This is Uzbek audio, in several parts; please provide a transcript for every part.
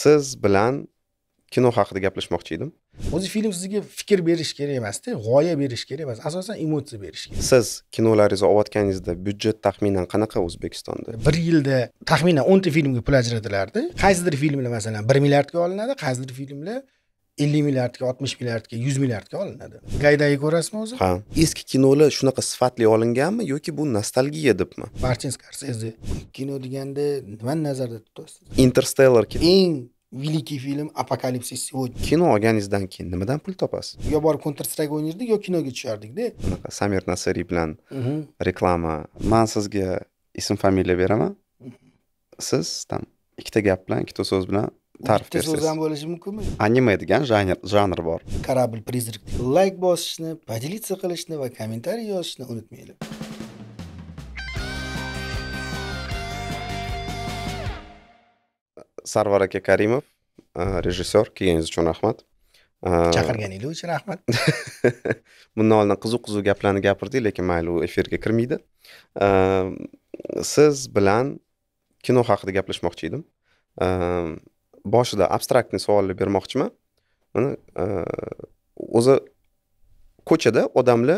siz bilan kino haqida gaplashmoqchi edim o'zi film sizga fikr berishi kerak emasda g'oya berishi kerak emas asosan emotsiya berish kerak siz kinolaringizni olayotganingizda byudjet taxminan qanaqa o'zbekistonda bir yilda taxminan o'nta filmga pul ajratilardi qaysidir filmlar masalan bir milliardga olinadi qaysidir filmlar ellik milliardga oltmish milliardga yuz milliardga olinadi gaydagi ko'rasizmi o'zi ha eski kinolar shunaqa sifatli olinganmi yoki bu nostalgiya debmi martin skorseze kino deganda nimani nazarda tutasiz interstellar eng великий film apokalipsis сегодня kino olganingizdan keyin nimadan pul topasiz yo borib counter strike o'ynardik yo kinoga tushardikda unaqa samir nasariy bilan mhm. reklama man sizga ism familiya beraman mhm. siz там ikkita gap bilan ikkita so'z bilan ta'rif bersiz ham bo'lishi mumkinmi anime degan janr janr bor korabl призрак layk bosishni поделиться qilishni va kommentariy yozishni unutmanglar sarvar aka karimov rejissyor kelganingiz uchun rahmat chaqirganingiz uchun rahmat bundan oldin qiziq qiziq gaplarni gapirdik lekin mayli u efirga kirmaydi siz bilan kino haqida gaplashmoqchi edim boshida abstraktni savolni bermoqchiman mana e, o'zi ko'chada odamlar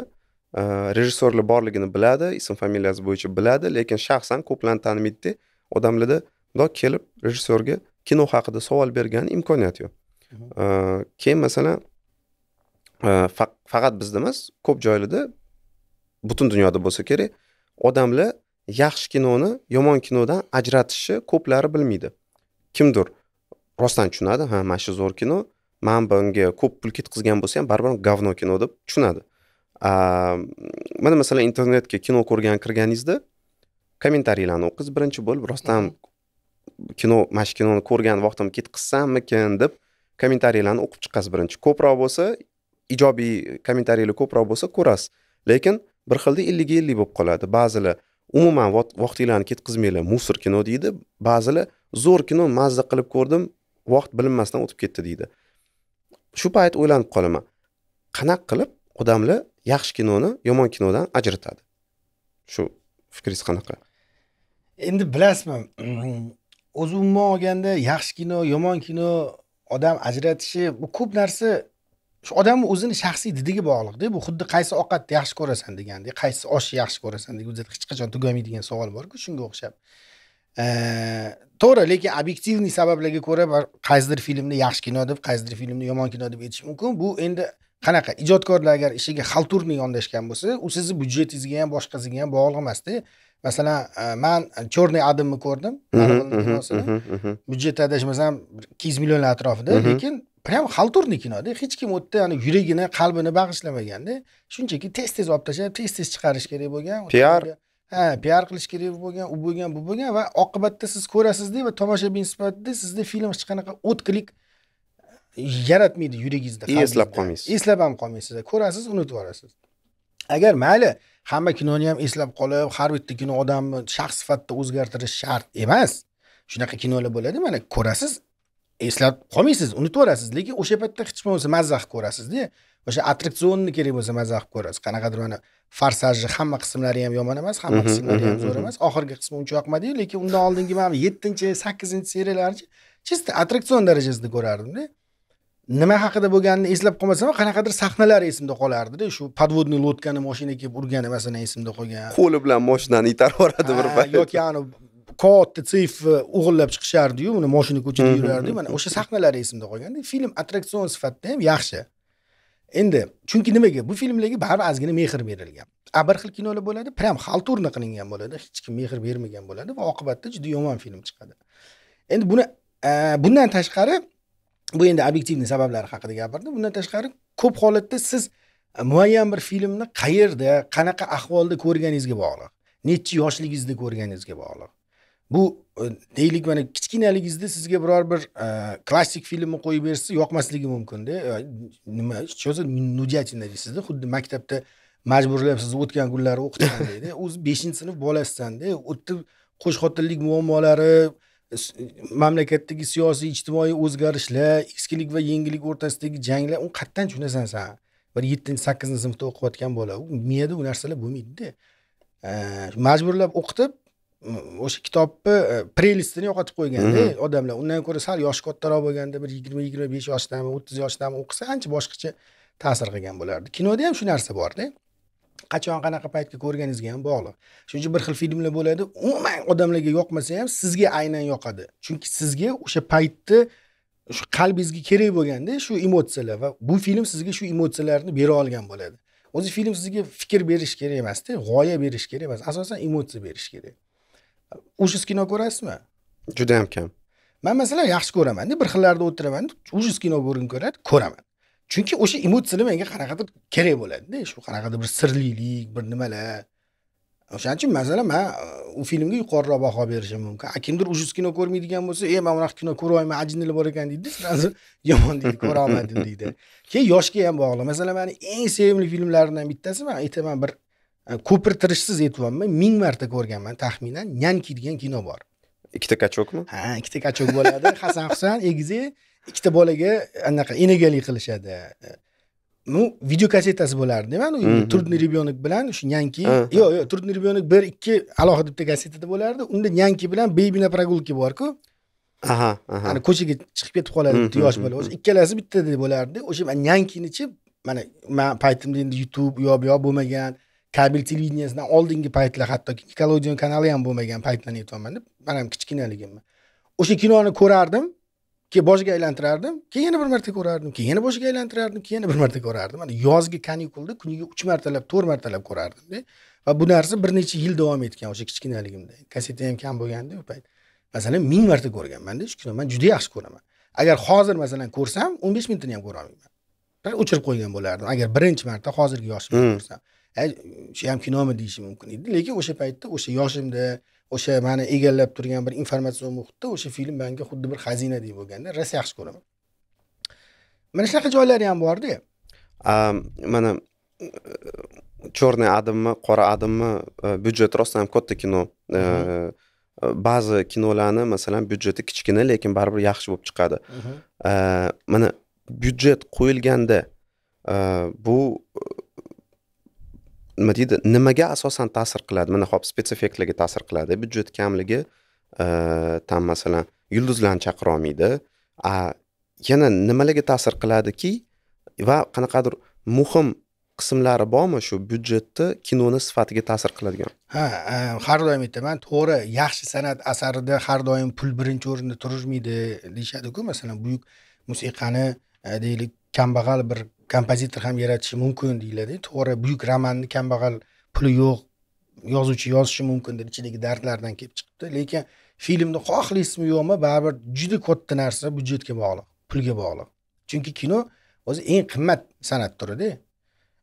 e, rejissyorlar borligini biladi ism familiyasi bo'yicha biladi lekin shaxsan ko'plarni tanimaydida odamlarda mundoq kelib rejissyorga kino haqida savol bergan imkoniyati yo'q mhmm. e, keyin masalan faqat bizda emas ko'p joylarda butun dunyoda bo'lsa kerak odamlar yaxshi kinoni yomon kinodan ajratishni ko'plari bilmaydi kimdir rostdan tushunadi ha mana shu zo'r kino man bunga ko'p pul ketkazgan bo'lsa ham baribir govno kino deb tushunadi mana masalan internetga kino ko'rgan kirganingizda kommentariylarni o'qiz birinchi bo'lib rostdan mhm. kino mana shu kinoni ko'rgan vaqtim ketqizsammikin deb kommentariylarni o'qib chiqasiz birinchi ko'proq bo'lsa ijobiy kommentariylar ko'proq bo'lsa ko'rasiz lekin bir xilda ellikga ellik bo'lib qoladi ba'zilar umuman vaqtinglarni ketkazmanglar musor kino deydi ba'zilar zo'r kino mazza qilib ko'rdim vaqt bilinmasdan o'tib ketdi deydi shu payt o'ylanib qolaman qanaqa qilib odamlar yaxshi kinoni yomon kinodan ajratadi shu fikringiz qanaqa endi bilasizmi o'zi umuman olganda yaxshi kino yomon kino odam ajratishi bu ko'p narsa shu odamni o'zini shaxsiy didiga bog'liqda bu xuddi qaysi ovqatni yaxshi ko'rasan degandek qaysi oshni yaxshi ko'rasan degan hech qachon tugamaydigan savol borku shunga o'xshab to'g'ri lekin obyektivniy sabablarga ko'ra qaysidir filmni yaxshi kino deb qaysidir filmni yomon kino deb aytish mumkin bu endi qanaqa ijodkorlar agar ishiga xalturniy yondashgan bo'lsa u sizni byudjetingizga ham boshqasiga ham bog'liq emasda masalan e, man черный adamni ko'rdim byudjeti adashmasam ikki yuz millionlar atrofida lekin прям xalturniy kinoda hech kim u yerda yani yuragini qalbini bag'ishlamaganda shunchaki tez tez olib tashlab tez tez chiqarish kerak bo'lgan piar ha piar qilish kerak bo'lgan u bo'lgan bu bo'lgan va oqibatda siz ko'rasizda va tomoshabin sifatida sizni film hech qanaqa o'tkirlik yaratmaydi yuragingizda eslab qolmaysiz eslab ham qolmaysiz ko'rasiz unutib yuborasiz agar mayli hamma kinoni ham eslab qolib har bitta kino odamni shaxs sifatida o'zgartirish shart emas shunaqa kinolar bo'ladi mana ko'rasiz eslab qolmaysiz unutib yuborasiz lekin o'sha paytda hech bo'lmasa mazza qilib ko'rasizda o'sha attraksionni kerak bo'lsa mazza qilib ko'rasiz qanaqadir mana forsajni hamma qismlari ham yomon emas hamma mhm, qismlari ham mhm, zo'r mhm. emas oxirgi qismi uncha yoqmadiyu lekin undan oldingi mana yettinchi sakkizinchi seriyalarichi чисто attraksion darajasida ko'rardimda nima haqida bo'lganini eslab qolmasam qanaqadir sahnalar esimda qolardida shu podvodniy lodkani moshina kelib urgani masalan esimda qolgan qo'li bilan mashinani itarib yuboradi bir payt yoki anavi katta seyf o'g'irlab e, chiqishardiyu uni moshina ko'chada mhm, yurardi mhm, mana mhm. o'sha sahnalari esimda qolganda film attraksion sifatida ham yaxshi endi chunki nimaga bu filmlarga baribir ozgina mehr berilgan a bir xil kinolar bo'ladi прям xalturni qilingan bo'ladi hech kim mehr bermagan bo'ladi va oqibatda juda yomon film chiqadi endi buni e, bundan tashqari bu endi obyektivniy sabablari haqida gapirdim bundan tashqari ko'p holatda siz e, muayyan bir filmni qayerda qanaqa ahvolda ko'rganingizga bog'liq nechi yoshligingizda ko'rganingizga bog'liq bu e, deylik mana kichkinaligingizda sizga biror bir e, klassik filmni qo'yib bersa yoqmasligi mumkinda e, nima что нудятина deysizda xuddi maktabda majburlayapsiz o'tgan kunlari o'qitgan o'zi beshinchi sinf bolasisanda u yerda xotinlik muammolari mamlakatdagi siyosiy ijtimoiy o'zgarishlar eskilik va yangilik o'rtasidagi janglar u qayerdan tushunasan san bir yettinchi sakkizinchi sinfda o'qiyotgan bola u miyada u narsalar bo'lmaydida majburlab o'qitib o'sha kitobni e, prelistini yo'qotib qo'yganda mhm. odamlar undan ko'ra sal yoshi kattaroq bo'lganda bir yigirma yigirma besh yoshdami o'ttiz yoshdami o'qisa ancha boshqacha ta'sir qilgan bo'lardi kinoda ham shu narsa borda qachon qanaqa paytda ko'rganingizga ham bog'liq shuning uchun bir xil filmlar bo'ladi umuman odamlarga yoqmasa ham sizga aynan yoqadi chunki sizga o'sha paytni shu qalbingizga kerak bo'lganda shu emotsiyalar va bu film sizga shu emotsiyalarni bera olgan bo'ladi o'zi film sizga fikr berish kerak emasda g'oya berish kerak emas asosan emotsiya berish kerak ужас кино ko'rasizmi juda ham kam man masalan yaxshi ko'ramanda bir xillarda o'tiraman ужас kino ko'rgim keladi ko'raman chunki o'sha emotsiyani menga qanaqadir kerak bo'ladida shu qanaqadir bir sirlilik bir nimalar o'shaning uchun masalan man e, u filmga yuqoriroq baho berishim mumkin a kimdir ужас kino ko'rmaydigan bo'lsa e man unaqa kino ko'rolmayman ajinlar bor ekan deydi сразу yomon deydi ko'rolmadim deydi keyin yoshga ham bog'liq masalan mani eng sevimli filmlarimdan bittasi man aytaman bir ko'pirtirishsiz e, aytyapman ming marta ko'rganman taxminan nyanki degan kino bor ikkita kachokmi ha ikkita kachok bo'ladi hasan husan egizi ikkita bolaga anaqa enagalik qilishadi ну e, videokassetasi bo'lardi mana трудный ребенок bilan shu nyanki yo'q yo'q трудный ребенок bir ikki alohida bitta kassetada bo'lardi unda nyanki bilan bebi на прогулке borku aha ana ko'chaga chiqib ketib qoladi bitta yosh mm-hmm, bola o'sha mm-hmm. ikkalasi bittada bo'lardi o'sha nyankini nyankinichi mana man paytimda endi youtube u yoq bu yoq bo'lmagan kabel televideniyasidan oldingi paytlar hattoki nikolodion kanali ham bo'lmagan paytdan deb man ham kichkinaligimda o'sha kinoni ko'rardim keyin boshiga aylantirardim keyin yana bir marta ko'rardim keyin yana boshiga aylantirardim keyin yana bir marta ko'rardim mana yozgi kanikulda kuniga uch martalab to'rt martalab ko'rardimda va bu narsa bir necha yil davom etgan o'sha kichkinaligimda kasseta ham kam bo'lganda u payt masalan ming marta ko'rganmanda shu kinoni man juda yaxshi ko'raman agar hozir masalan ko'rsam o'n besh minutini ham ko'rolmayman o'chirib qo'ygan bo'lardim agar birinchi marta hozirgi yoshimda hmm. ko'rsam shu hamkinomi deyishi mumkin edi lekin o'sha paytda o'sha yoshimda o'sha mani egallab turgan bir informatsion muhitda o'sha film manga xuddi bir xazinadek bo'lganda rosa yaxshi ko'raman mana shunaqa joylari ham borda mana черный adimmi qora adimmi e, byudjeti rostdan ham katta kino e, ba'zi kinolarni masalan byudjeti kichkina lekin baribir yaxshi bo'lib chiqadi e, mana byudjet qo'yilganda bu nima deydi nimaga asosan ta'sir qiladi mana hop spetsifektlarga ta'sir qiladi byudjet kamligi там masalan yulduzlarni chaqira olmaydi a yana nimalarga ta'sir qiladiki va qanaqadir muhim qismlari bormi shu byudjetni kinoni sifatiga ta'sir qiladigan ha har doim aytaman to'g'ri yaxshi san'at asarida har doim pul birinchi o'rinda turishmaydi deyishadiku masalan buyuk musiqani deylik kambag'al bir kompozitor ham yaratishi mumkin deyiladi to'g'ri buyuk romanni kambag'al puli yo'q yozuvchi yozishi deb ichidagi dardlardan kelib chiqibdi lekin filmni xohlaysizmi yo'qmi baribir juda katta narsa byudjetga bog'liq pulga bog'liq chunki kino o'zi eng qimmat san'at turida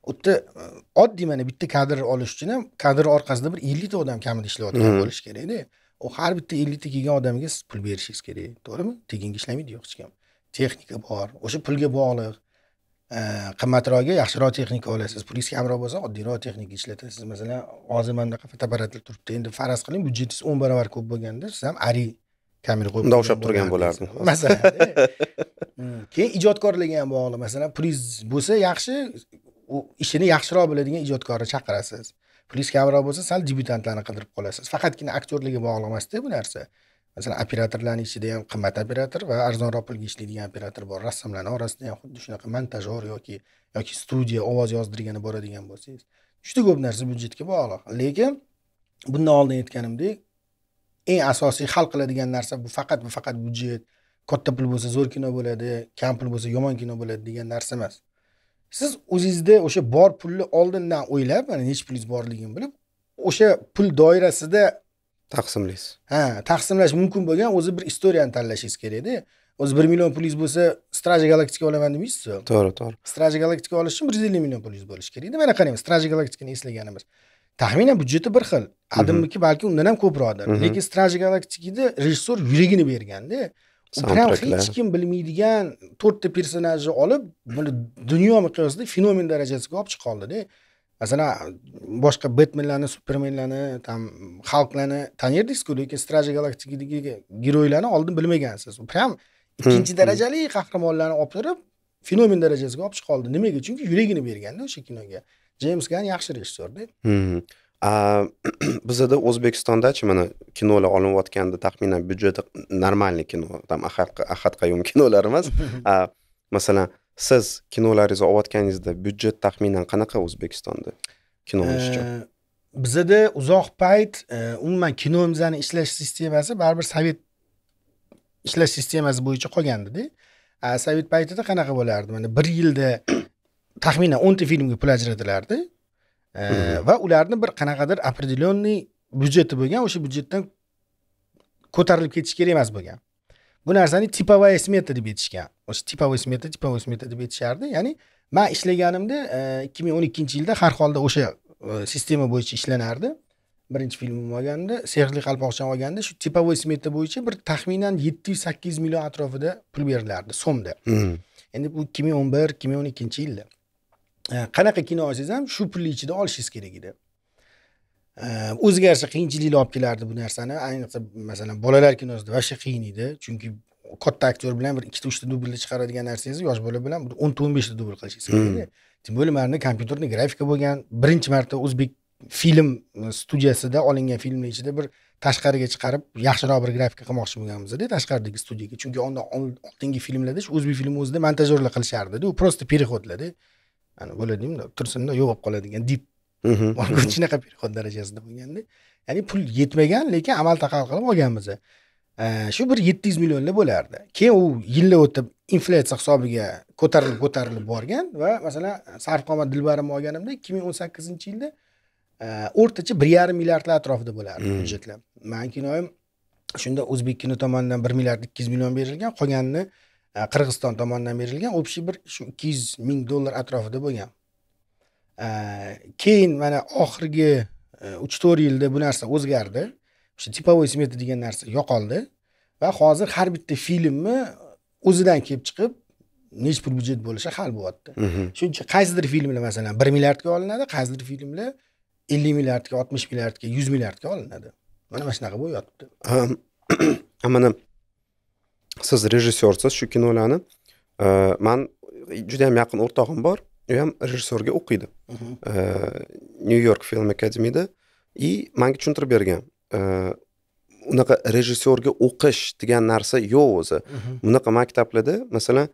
u yerda e, oddiy mana bitta kadr olish uchun ham kadr orqasida bir ellikta odam kamida ishlayotgan hmm. bo'lishi kerakda u har bitta ellikta kelgan odamga siz pul berishingiz kerak to'g'rimi teginga ishlamaydi yo'q hech kim texnika bor o'sha pulga bog'liq Э, qimmatroqga yaxshiroq texnika olasiz pulingiz kamroq bo'lsa oddiyroq texnika ishlatasiz masalan hozir bunaqa fotoapparatlar turibdi endi faraz qiling byudjetingiz o'n barobar ko'p bo'lganda siz ham ari kamera qo'yib unda o'xshab turgan bo'lardi masalan e. hmm, keyin ijodkorlarga ham bog'liq masalan priz bo'lsa yaxshi u ishini yaxshiroq biladigan ijodkorni chaqirasiz pulingiz kamroq bo'lsa sal debyutantlarni qidirib qolasiz faqatgina aktyorlarga bog'liq emasda bu narsa masalan operatorlarni ichida ham qimmat operator va arzonroq pulga ishlaydigan operator bor rassomlarni orasida ham xuddi shunaqa montajyor yoki yoki studiya ovoz yozdirgani boradigan bo'lsangiz juda ko'p narsa byudjetga bog'liq lekin bundan oldin aytganimdek eng asosiy hal qiladigan narsa bu faqat va faqat byudjet katta pul bo'lsa zo'r kino bo'ladi kam pul bo'lsa yomon kino bo'ladi degan narsa emas siz o'zingizda o'sha bor pulni oldindan o'ylab mana necha pulingiz borligini bilib o'sha pul doirasida taqsimlaysiz ha taqsimlash mumkin bo'lgan o'zi bir istoriyani tanlashingiz kerakda o'zi bir million pulingiz bo'lsa straja galaktika olaman demaysiz to'g'ri to'gri straja galaktika olish uchun bir yuz ellik million pulingiz bo'lishi kerakda mana qarang straja galaktikani eslaganimiz taxminan byudjeti bir xil adimniki balki undan ham ko'proqdir mhm. lekin straja galaktikada rejissor yuragini berganda prям hech kim bilmaydigan to'rtta personajni olib buni dunyo miqyosida fenomen darajasiga olib chiqoldida masalan boshqa betmenlarni supermenlarni там xalqlarni tanirdingizku lekin straja galaktikadagi geroylarni oldin bilmagansiz прям hmm, ikkinchi hmm. darajali qahramonlarni olib turib fenomen darajasiga olib chiqib oldi nimaga chunki yuragini berganda o'sha kinoga jeyms gan yaxshi rejissyorda hmm, bizada o'zbekistondachi mana kinolar olinayotganda taxminan byudjeti нормальный kino там ahad qayyum kinolari emas masalan siz kinolaringizni olayotganingizda byudjet taxminan qanaqa o'zbekistonda kino olish uchun bizada uzoq payt e, umuman kinomizni ishlash sistemasi baribir sovet ishlash sistemasi bo'yicha qolgandida sovet paytida qanaqa bo'lardi mana bir yilda taxminan o'nta filmga pul ajratilardi e, va ularni bir qanaqadir определенный byudjeti bo'lgan o'sha byudjetdan ko'tarilib ketish kerak emas bo'lgan bu narsani tipovoy smeta deb aytishgan o'sha tipovoy smeta tipovoy smeta deb aytishardi ya'ni man ishlaganimda e, ikki ming o'n ikkinchi yilda har holda o'sha e, sistema bo'yicha ishlanardi birinchi filmim olganda sehrli qalpoqchan olganda shu tipovoy smeta bo'yicha bir taxminan yetti yuz sakkiz yuz million atrofida pul berilardi so'mda hmm. endi bu ikki ming o'n bir ikki ming o'n ikkinchi yilda e, qanaqa kino olsangiz ham shu pulni ichida olishingiz kerak edi yarasha qiyinchiliklar olib kelardi bu narsani ayniqsa masalan bolalar kinosida вообще qiyin edi chunki katta aktyor bilan bir ikkita uchta dublni chiqaradigan narsangiz yosh bola bilan bir o'nta o'n beshta dubl qilishingiz kerak tем более mana kompyuterni grafika bo'lgan birinchi marta o'zbek film e, studiyasida olingan filmni ichida bir tashqariga chiqarib yaxshiroq bir grafika qilmoqchi bo'lganmizda tashqaridagi studiyaga chunki undan oldingi filmlarda shu o'zbek filmi o'zida montajyorlar qilishardida u просто переходlarda ana tursinda yo'q bo'lib qoladigan dip borgut shunaqa переход darajasida bo'lganda ya'ni pul yetmagan lekin amal taqal qilib olganmiz shu bir yetti yuz millionlik bo'lardi keyin u yillar o'tib inflyatsiya hisobiga ko'tarilib ko'tarilib borgan va masalan sarfqomat dilbarimni olganimda ikki ming o'n sakkizinchi yilda o'rtacha bir yarim milliardlar atrofida bo'lardi byudjetlar mani kinoyim shunda o'zbek kino tomonidan bir milliard ikki yuz million berilgan qolganini e, qirg'iziston tomonidan berilgan общий bir shu ikki yuz ming dollar atrofida bo'lgan keyin mana oxirgi e, uch to'rt yilda bu narsa o'zgardi o'sha tipovoy smeta degan narsa yo'qoldi va hozir har bitta filmni o'zidan kelib chiqib nechi pul byudjet bo'lishi hal bo'lyapti mhm. shuning uchun qaysidir filmlar masalan bir milliardga olinadi qaysidir filmlar ellik milliardga oltmish milliardga yuz milliardga olinadi mana mana shunaqa bo'lib yotibdi mana siz rejissyorsiz shu kinolarni man juda yam yaqin o'rtog'im bor u ham rejissyorga o'qiydi nyu york film akademiyada и manga tushuntirib bergan unaqa rejissyorga o'qish degan narsa yo'q o'zi bunaqa maktablarda masalan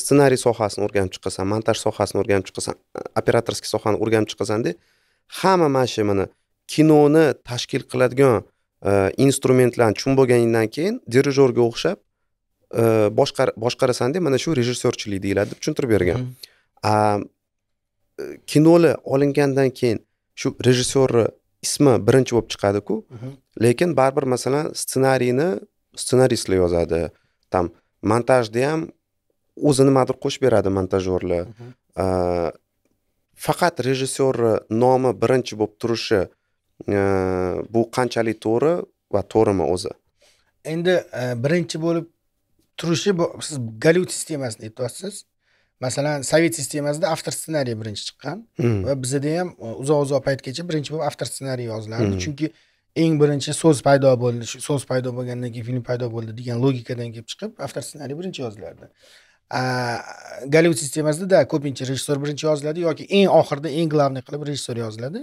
ssenariy sohasini o'rganib chiqasan montaj sohasini o'rganib chiqasan operatorskiy sohani o'rganib chiqasanda hamma mana shu mana kinoni tashkil qiladigan instrumentlarni tushunib bo'lganingdan keyin dirijorga o'xshab boshqar boshqarasan deb mana shu rejissyorchilik deyiladi deb tushuntirib bergan kinoli э, olingandan keyin shu rejissyorni ismi birinchi bo'lib chiqadiku lekin baribir masalan ssenariyni ssenaristlar yozadi там montajda ham o'zi nimadir qo'shib beradi montajyorlar faqat rejissyorni nomi birinchi bo'lib turishi bu э, qanchalik to'g'ri va to'g'rimi o'zi endi birinchi э, bo'lib turishi siz gollivud sistemasini aytyapsiz masalan sovet sistemasida avtor ssenariy birinchi chiqqan hmm. va bizada ham e, uzoq uzoq paytgacha birinchi bo'lib avtor ssenariy yozilardi hmm. chunki eng birinchi so'z paydo bo'ldi shu so'z paydo bo'lgandan keyin film paydo bo'ldi degan logikadan kelib chiqib avtor ssenariy birinchi yoziladi gollivud sistemasida да ko'pincha rejissyor birinchi yoziladi yoki eng oxirida eng главный qilib rejissyor yoziladi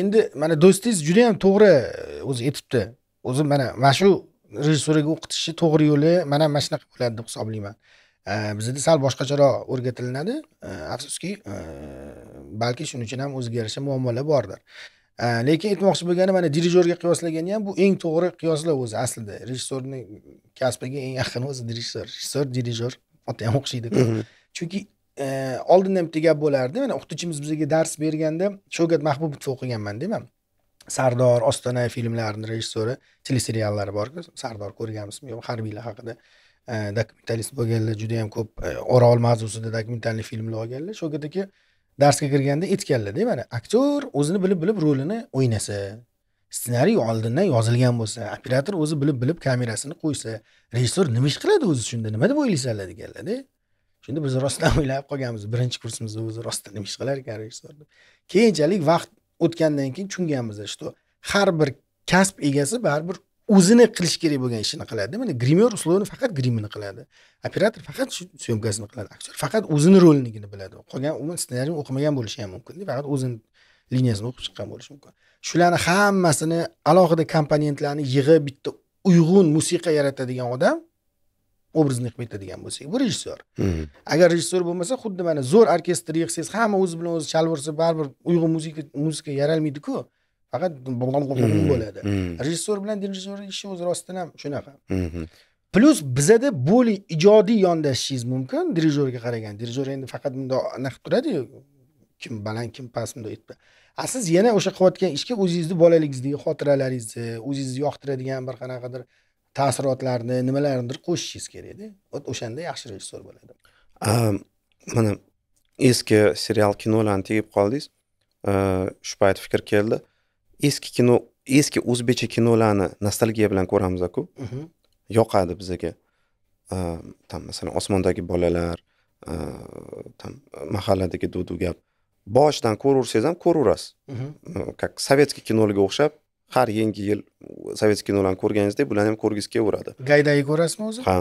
endi mana do'stingiz juda yam to'g'ri e, o'zi aytibdi o'zi mana mana shu rejissuraga o'qitishni to'g'ri yo'li mana mana shunaqa bo'ladi deb hisoblayman bizada sal boshqacharoq o'rgatilinadi afsuski balki shuning uchun ham o'ziga yarasha muammolar bordir lekin aytmoqchi bo'lganim mana dirijorga qiyoslagani ham bu eng to'g'ri qiyoslov o'zi aslida rejissyorni kasbiga eng yaqini o'zi dirijor rejissor dirijor ota ham o'xshaydi chunki oldindan bitta gap bo'lardi mana o'qituvchimiz bizga dars berganda shavkat mahbubovni o'qiganman man sardor ostona filmlarini rejissyori teleseriallari borku sardor ko'rganmizmi yo'q harbiylar haqida e, dokumentalist bo'lganlar juda yam ko'p e, orol mavzusida dokumentalniy filmlar olganlar shu yergadagi darsga kirganda aytganlarda e, mana aktyor o'zini bilib bilib rolini o'ynasa ssenariy oldindan yozilgan bo'lsa operator o'zi bilib bilib kamerasini qo'ysa rejissyor nima ish qiladi o'zi shunda nima deb o'ylaysanlar deganlarda shunda biz rostdan o'ylab qolganmiz birinchi kursimizda o'zi rostdan nima ish qilar ekan rejissyor deb keyinchalik vaqt o'tgandan keyin tushunganmiz что har bir kasb egasi baribir o'zini qilish kerak bo'lgan ishini qiladida mana grimyor условно faqat grimini qiladi operator faqat shu syomkasini qiladi aktyor faqat o'zini rolinigini biladi qolgan umuman ssenariyni o'qimagan bo'lishi ham mumkin faqat o'zini liniyasini o'qib chiqqan bo'lishi mumkin shularni hammasini alohida komponentlarni yig'ib bitta uyg'un musiqa yaratadigan odam obrazni qilib aytadigan bo'lsak bu rejissyor agar rejissyor bo'lmasa xuddi mana zo'r orkestr yig'sangiz hamma o'zi bilan o'zi chalvorsa baribir uyg'un muzika muzika yaralmaydiku faqat bo'ladi rejissyor bilan dirijorni ishi o'zi rostdan ham shunaqa plyus bizada более ijodiy yondashishingiz mumkin dirijorga qaraganda dirijor endi faqat bundoq anaqa turadiyu kim baland kim past bundoq aytib a siz yana o'sha qilayotgan ishga o'zingizni bolaligingizdagi xotiralaringizni o'zingizni yoqtiradigan bir qanaqadir taassurotlarni nimalarnidir qo'shishingiz kerakda o'shanda yaxshi rejissor bo'ladi mana eski serial kinolarni tegib qoldingiz shu payt fikr keldi eski kino eski o'zbekcha kinolarni nostalgiya bilan ko'ramizku mhm. yoqadi bizaga там masalan osmondagi bolalar там mahalladagi dudu gap boshidan ko'raversangiz ham ko'raverasiz как mhm. советский kinolarga o'xshab har yangi yil sovetskiy kinolarni ko'rganingizdek bularni ham ko'rgisi kelaveradi gaydayni ko'rasizmi o'zi ha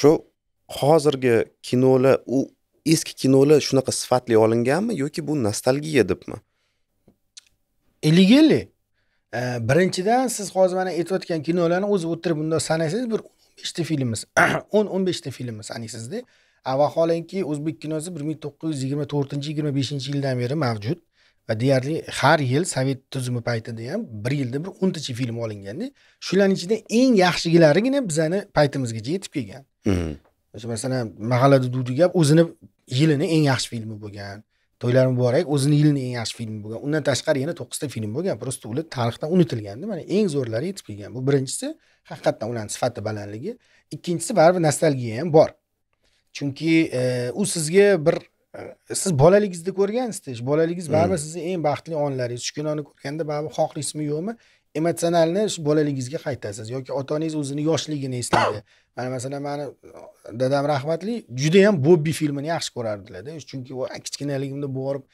shu hozirgi kinolar u eski kinolar shunaqa sifatli olinganmi yoki bu nostalgiya debmi ellik ellik birinchidan siz hozir mana aytayotgan kinolarni o'zi o'tirib bundoq sanasangiz bir o'n beshta filmimiz o'n o'n beshta filmimiz sanaysizda vaholanki o'zbek kinosi bir ming to'qqiz yuz yigirma to'rtinchi yigirma beshinchi yildan beri mavjud va deyarli har yil sovet tuzumi paytida ham bir yilda bir o'ntacha film olinganda shularni ichida eng yaxshigilarigina bizani paytimizgacha yetib kelgan mm-hmm. o'sha masalan mahallada dudu gap o'zini yilini eng yaxshi filmi bo'lgan to'ylar muborak o'zini yilini eng yaxshi filmi bo'lgan undan tashqari yana to'qqizta film bo'lgan просто ular tarixdan unutilganda mana eng zo'rlari yetib kelgan bu birinchisi haqiqatdan ularni sifati balandligi ikkinchisi baribir nostalgiya ham bor chunki e, u sizga bir E, siz bolaligingizda ko'rgansiz bolaligingiz hmm. baribir sizni eng baxtli onlaringiz shu kinoni ko'rganda baribir xohlaysizmi yo'qmi emotsionalni bolaligingizga qaytasiz yoki ota onangiz o'zini yoshligini eslaydi mana masalan mani e, dadam rahmatli judayam bobbi filmini yaxshi ko'rardilarda chunki kichkinaligimda borib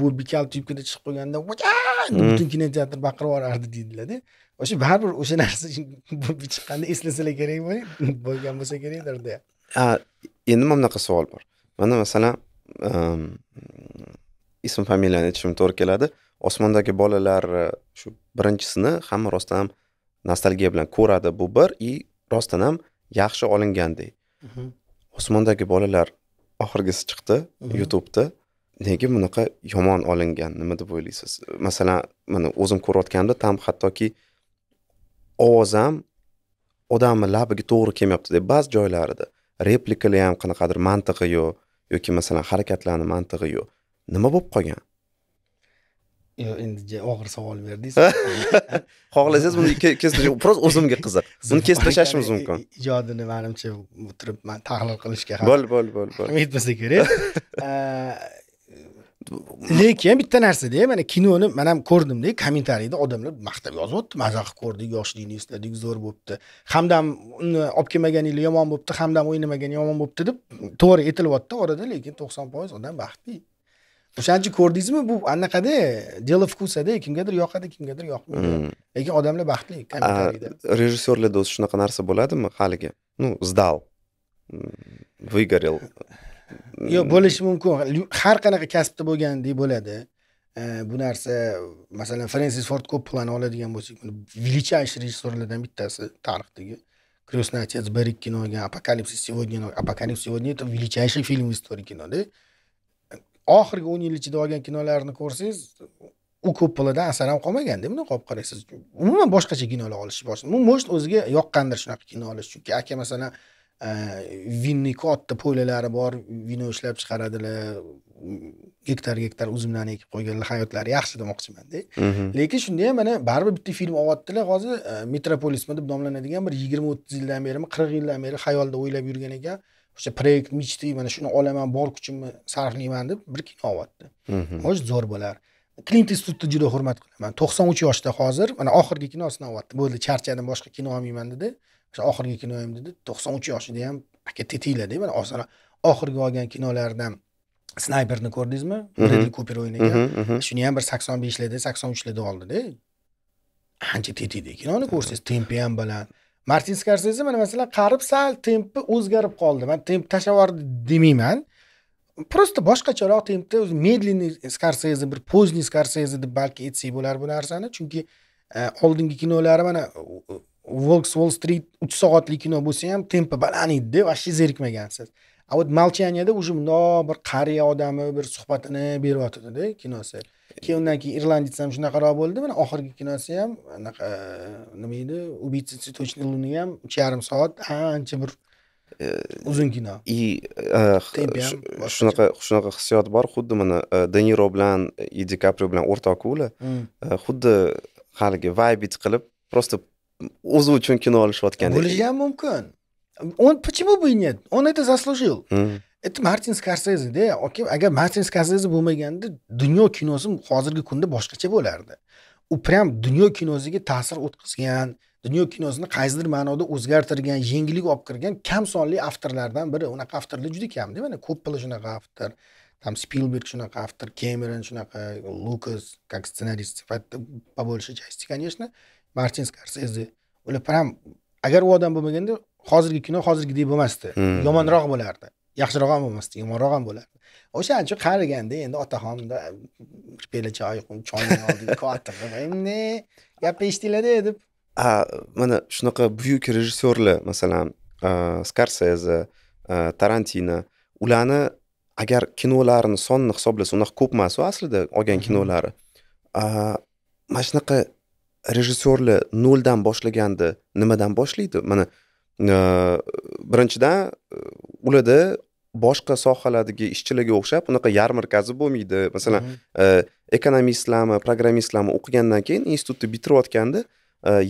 bobbi kal tyubkada chiqib qolganda hmm. butun kinoteatr baqirib yuborardi deydilarda o'sha baribir o'sha narsa bobbi chiqqanda eslasalar kerak bo'lgan bo'lsa kerakdirda endi mana bunaqa savol bor mana masalan ism familiyani aytishim to'g'ri keladi osmondagi bolalar shu birinchisini hamma rostdan ham nostalgiya bilan ko'radi bu bir и rostdan ham yaxshi olingandek osmondagi bolalar oxirgisi chiqdi youtubeda nega bunaqa yomon olingan nima deb o'ylaysiz masalan mana o'zim ko'rayotganimda там hattoki ovoz ham odamni labiga to'g'ri kelmayapti deb ba'zi joylarida replikali ham qanaqadir mantig'i yo'q yoki masalan harakatlarni mantig'i yo'q nima bo'lib qolgan yo endi og'ir savol berdingiz xohlasangiz buni просто o'zimga qiziq buni kesib tashlashimiz mumkin ijodini manimcha o'tirib man tahlil qilishga ham bo'l bo'l bo'l bo'l yetmasa kerak lekin bitta narsada mana kinoni man ham ko'rdimda kommentariyda odamlar maqtab yozyapti mazza qilib ko'rdik yoshlikni esladik zo'r bo'libdi hamdam uni olib kelmaganinglar yomon bo'libdi hamdam o'ynamagani yomon bo'libdi deb to'g'ri aytilyapti orada lekin to'qson foiz odam baxtli o'shaning uchun ko'rdingizmi bu anaqada дело вкусada kimgadir yoqadi kimgadir yoqmaydi hmm. lekin odamlar baxtli rejissyorlarda o'zi shunaqa narsa bo'ladimi haligi ну сдал выгорел yo'q bo'lishi mumkin har qanaqa kasbda bo'lgandek bo'ladi bu narsa masalan frensis ford koppolani oladigan bo'lsak величайший rejissyorlardan bittasi tarixdagi крестный отец bir ikkini olgan apokalipsis сегодня apokalipsis сегодня это величайший фильм в истории кинода oxirgi o'n yil ichida olgan kinolarini ko'rsangiz u koppoladan asar ham qolmaganda bundoq qolib qaraysiz umuman boshqacha kinolar olishni boshladi может o'ziga yoqqandir shunaqa kino olish chunki aka masalan vinni katta po'lalari bor vino ishlab chiqaradilar gektar gektar uzumlarni ekib qo'yganlar hayotlari yaxshi demoqchimanda lekin shunda ham mana baribir bitta film olyaptilar hozir metropolisma deb nomlanadigan bir yigirma o'ttiz yildan berimi qirq yildan beri xayolda o'ylab yurgan ekan o'sha proyekt мечты mana shuni olaman bor kuchimni sarflayman deb bir kino olyapti hoji zo'r bo'lar klint istutni juda hurmat qilaman to'qson uch yoshda hozir mana oxirgi kinosini olyapti bo'ldi charchadim boshqa kino olmayman dedi o'sha oxirgi kinoyim dedi to'qson uch yoshida ham aka tetikladi mana osona oxirgi olgan kinolaridan snayperni ko'rdingizmi mhm. redli kuper o'ynagan mhm, mhm. shuni ham bir sakson beshlarda sakson uchlarda oldida ancha tetikda kinoni ko'rsangiz tempi ham baland martin skarsiza mana masalan qarib sal tempi o'zgarib qoldi man temp tashlab yubordi demayman просто boshqacharoq tempda o'zi медленный bir поздний skarseze deb balki aytsak bo'lar bu narsani chunki e, oldingi kinolari mana volks wall street uch soatlik kino bo'lsa ham tempi baland edida вообще zerikmagansiz а вот молчаниеda уже mundoq bir qariya odami bir suhbatini beryotgandida kinosi keyin undan keyin irlandец ham shunaqaroq bo'ldi mana oxirgi kinosi ham anaqa e, nima deydi убийца цветочной луны ham uch yarim soat ancha bir э, uzun kino и shunaqa shunaqa hissiyot bor xuddi mana deniro э, bilan и di kaprio bilan o'rtoq xuddi haligi vaybit qilib просто o'zi uchun kino olishayotgan bo'lishi ham mumkin он почему бы и нет он это заслужил это martin skorsezeda oka agar martin skorseze bo'lmaganda dunyo kinosi hozirgi kunda boshqacha bo'lardi u прям dunyo kinosiga ta'sir o'tkazgan dunyo kinosini qaysidir ma'noda o'zgartirgan yengillik olib kirgan kam sonli avtorlardan biri unaqa avtorlar juda kamda mana koppola shunaqa avtor там spilberg shunaqa avtor kemeron shunaqa lukas как сценарист sifatida по большей части конечно martin skorsezi ular ham agar u odam bo'lmaganda hozirgi kino hozirgidek bo'lmasdi hmm. yomonroq bo'lardi yaxshiroq ham bo'lmasdi yomonroq ham bo'lardi o'shaning uchun qariganda endi otaxonimda bir pela choy choyni gapni eshitinglarda deb mana shunaqa buyuk rejissyorlar masalan e, skarseze e, tarantino ularni agar kinolarini sonini hisoblasa unaqa ko'p emas aslida olgan mhm. kinolari mana shunaqa rejissyorlar noldan boshlaganda nimadan boshlaydi mana e, birinchidan e, ularda boshqa sohalardagi ishchilarga o'xshab unaqa yarmarkasi bo'lmaydi masalan mhm. e, ekonomistlarmi programmistlarmi o'qigandan keyin institutni bitirayotganda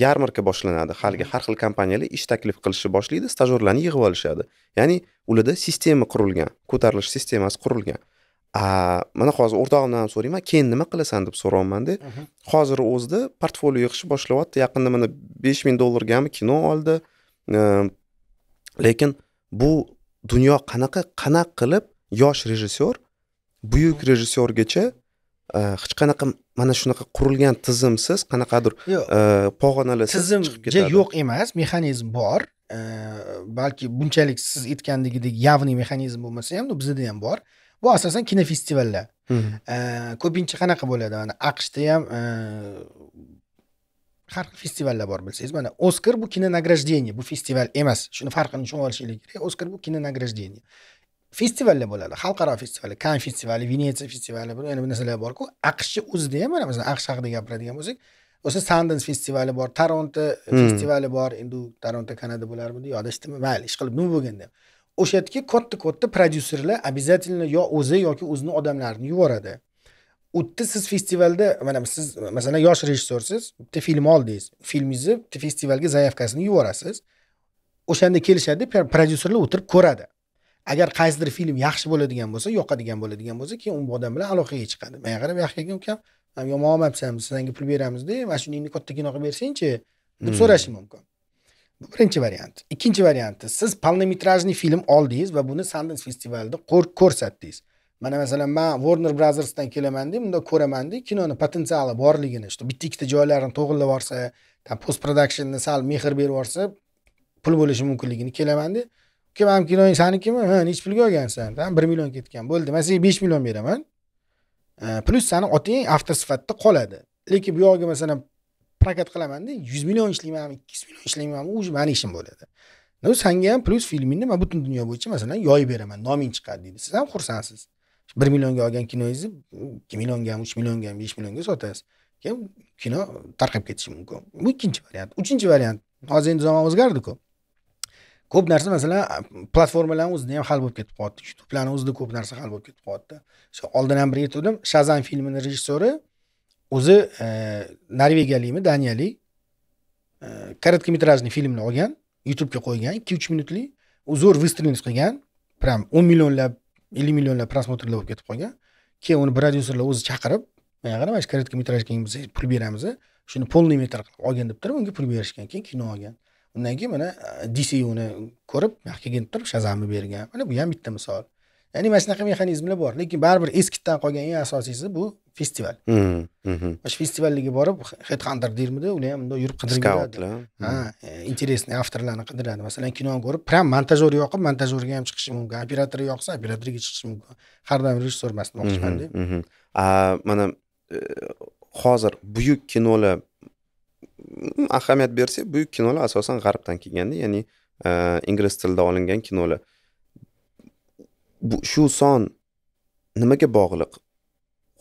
yarmarka boshlanadi haligi mhm. har xil kompaniyalar ish taklif qilishni boshlaydi stajyorlarni yig'ib olishadi ya'ni ularda sistema qurilgan ko'tarilish sistemasi qurilgan mana hozir o'rtog'imdan ham so'rayman keyin nima qilasan deb so'rayapmanda mhm. hozirni o'zida portfolio yig'ishni boshlayapti yaqinda mana besh ming dollargami kino oldi e, lekin bu dunyo qanaqa qanaqa qilib yosh rejissyor buyuk mhm. rejissyorgacha e, hech qanaqa mana shunaqa qurilgan tizimsiz qanaqadir e, pog'onalar tizim yo'q emas mexanizm bor balki bunchalik siz aytgandagidek явный mexanizm bo'lmasa ham bizada ham bor bu asosan kinofestivallar ko'pincha qanaqa bo'ladi mana aqshda ham e, har xil festivallar bor bilsangiz mana oskar bu kino kinonagrajдение bu festival emas shuni farqini tushunib olishingiz kerak oskar bu kino kinonagrajдение festivallar bo'ladi xalqaro festivallar kan festivali venetsiya festivali yana bu narsalar borku aqshni o'zida ham mana masalan aqsh haqida gapiradigan bo'lsak o'sha sandens festivali bor toronto hmm. festivali bor endi toronto kanada bo'larmidi adashdimi mayli ishqilib nima bo'lganda o'sha yerdagi katta katta prodyuserlar обязательно yo o'zi yoki o'zini odamlarini yuboradi u yerda siz festivalda mana siz masalan yosh rejissyorsiz bitta film oldingiz filmingizni bitta festivalga заявкаsini yuborasiz o'shanda kelishadi prodyuserlar o'tirib ko'radi agar qaysidir film yaxshi bo'ladigan bo'lsa yoqadigan bo'ladigan bo'lsa keyin u odam bilan aloqaga chiqadi manga qarab yaxshi ukam yomon olmayapsan biz sanga pul beramizda mana shuningni katta kino qilib bersangchi deb so'rashi mumkin birinchi variant ikkinchi varianti siz polnometrajniy film oldingiz va buni sandens festivalida ko'rsatdingiz mana masalan man warner brothersdan kelaman unda bunda ko'raman kinoni potensiali borligini что bitta ikkita joylarini to'g'irlab yuborsa post productionni sal mehr berib yuborsa pul bo'lishi mumkinligini kelamanda uka mani kinoying sanikimi ha nechi pulga olgansan там bir million ketgan bo'ldi man senga besh million beraman plyus sani oting avtor sifatida qoladi lekin bu yog'iga masalan prokat qilamanda yuz million ishlaymanmi ikki yuz million ishlaymanmi уже mani ishim bo'ladi ну sanga ham plyus filmingni man butun dunyo bo'yicha masalan yoyib beraman noming chiqadi deydi siz ham xursandsiz bir millionga olgan kinongizni ikki millionga ham uch millionga ham besh millionga sotasiz keyin kino tarqab ketishi mumkin bu ikkinchi variant uchinchi variant hozir endi zamon o'zgardiku ko'p narsa masalan platformalarni o'zida ham hal bo'lib ketib qolyapti youtubelarni o'zida ko'p narsa hal bo'lib ketib qolyapti shu oldin ham bir aytgandim shazam filmini rejissyori o'zi e, norvegiyalikmi daniyalik e, korotkmetrajniy filmni olgan youtubega qo'ygan ikki uch minutlik u zo'r выстрелность qilgan прям o'n millionlab ellik millionlab просмотрlar bo'lib ketib qolgan keyin uni prodyuserlar o'zi chaqirib manga qaramaychi metrajga biz pul beramiz shuni полный metr qilib olgin deb turib unga pul berishgan keyin kino olgan undan keyin mana e, dc uni ko'rib kelgin turib shazamni bergan mana bu ham bitta misol ya'ni mana shunaqa mexanizmlar bor lekin baribir eskidan qolgan eng asosiysi bu festival mana shu festivallarga borib headhunter deymidi ular ham bundoq yurib qidirib ha интересный e, avtorlarni qidiradi masalan kinoni ko'rib прям montajyor yoqib montajyorga ham chiqishi mumkin operator yoqsa operatorga chiqishi mumkin har doim rejissyor emas demoqchimanda mana e, hozir buyuk kinolar ahamiyat bersak buyuk kinolar asosan g'arbdan kelganda ya'ni e, ingliz tilida olingan kinolar bu shu son nimaga bog'liq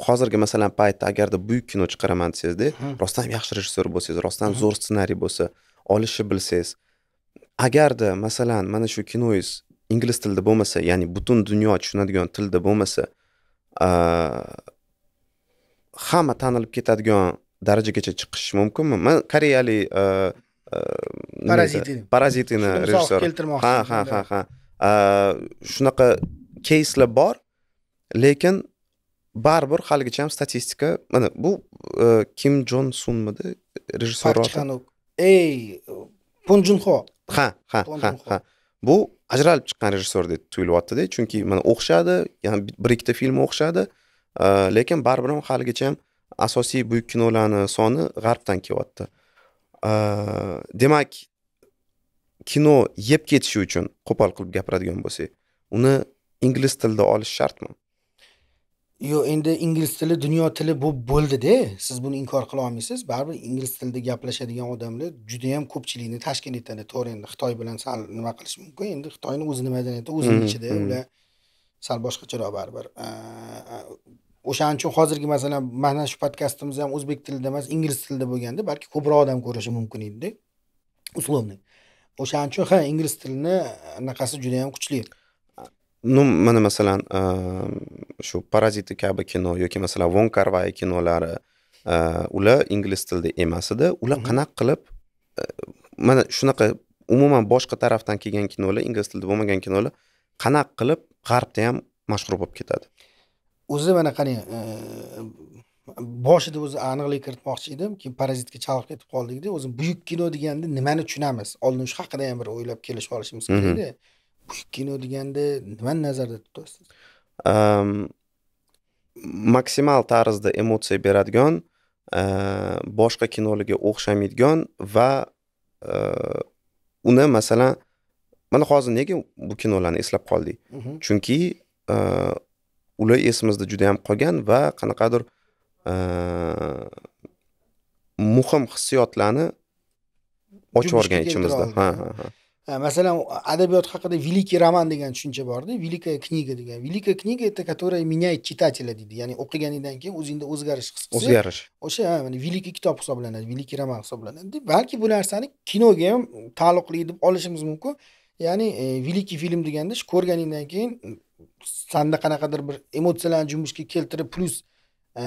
hozirgi masalan paytda agarda buyuk kino chiqaraman desangizda rostdan ham yaxshi rejissyor bo'lsangiz rostdan zo'r ssenariy bo'lsa olishni bilsangiz agarda masalan mana shu kinoingiz ingliz tilida bo'lmasa ya'ni butun dunyo tushunadigan tilda bo'lmasa hamma tanilib ketadigan darajagacha chiqishi mumkinmi man koreyalik parazitini parazitini rejissyor ha ha ha ha shunaqa keyslar bor lekin baribir haligacha ham statistika mana bu e, kim jon sunmidi rejissor ey pon junho ha ha ha ha bu ajralib chiqqan rejissor deb tuyulyaptida chunki mana o'xshadi ya'ni bir ikkita film o'xshadi e, lekin baribir ham haligacha ham asosiy buyuk kinolarni soni g'arbdan kelyapti e, demak kino yeb ketishi uchun qo'pol qilib gapiradigan bo'lsak uni ingliz tilida olish shartmi yo'q endi ingliz tili dunyo tili bo'lib bo'ldida siz buni inkor qila olmaysiz baribir ingliz tilida gaplashadigan odamlar judayam ko'pchilikni tashkil etadi to'g'ri endi xitoy bilan sal nima qilish mumkin endi xitoyni o'zini madaniyati mm-hmm. o'zini ichida ular sal boshqacharoq baribir o'shaning uchun hozirgi masalan mana shu podkastimiz ham o'zbek tilida emas ingliz tilida bo'lganda balki ko'proq odam ko'rishi mumkin edida условный o'shaning uchun ha ingliz tilini anaqasi juda yam kuchli ну mana masalan shu paraziti kabi kino yoki masalan von karvay kinolari ular ingliz tilida emas edi ular qanaqa qilib mana shunaqa umuman boshqa tarafdan kelgan kinolar ingliz tilida bo'lmagan kinolar qanaqa qilib g'arbda ham mashhur bo'lib ketadi o'zi mana qarang boshida o'zi aniqlik kiritmoqchi edim keyin parazitga chalg'ib ketib qoldikda o'zi buyuk kino deganda nimani tushunamiz oldin shu haqida ham bir o'ylab kelishib olishimiz kerakda kino deganda nimani nazarda tutasiz maksimal tarzda emotsiya beradigan e, boshqa kinolarga o'xshamaydigan va e, uni masalan mana hozir nega bu kinolarni eslab qoldik mhm. chunki e, ular esimizda juda yam qolgan va qanaqadir muhim hissiyotlarni ochib yuborgan ichimizda ha ha ha masalan adabiyot haqida великий roman degan tushuncha borda великая книга degan великая книга это которая меняет читателя deydi ya'ni o'qiganingdan keyin o'zingda o'zgarish his qilsa o'zgarish o'sha mana великий kitob hisoblanadi великий roman hisoblanadi balki bu narsani kinoga ham taalluqli deb olishimiz mumkin ya'ni великий e, film deganda shu ko'rganingdan keyin sanda qanaqadir bir emotsiyalarni jumbushga keltirib plyus e,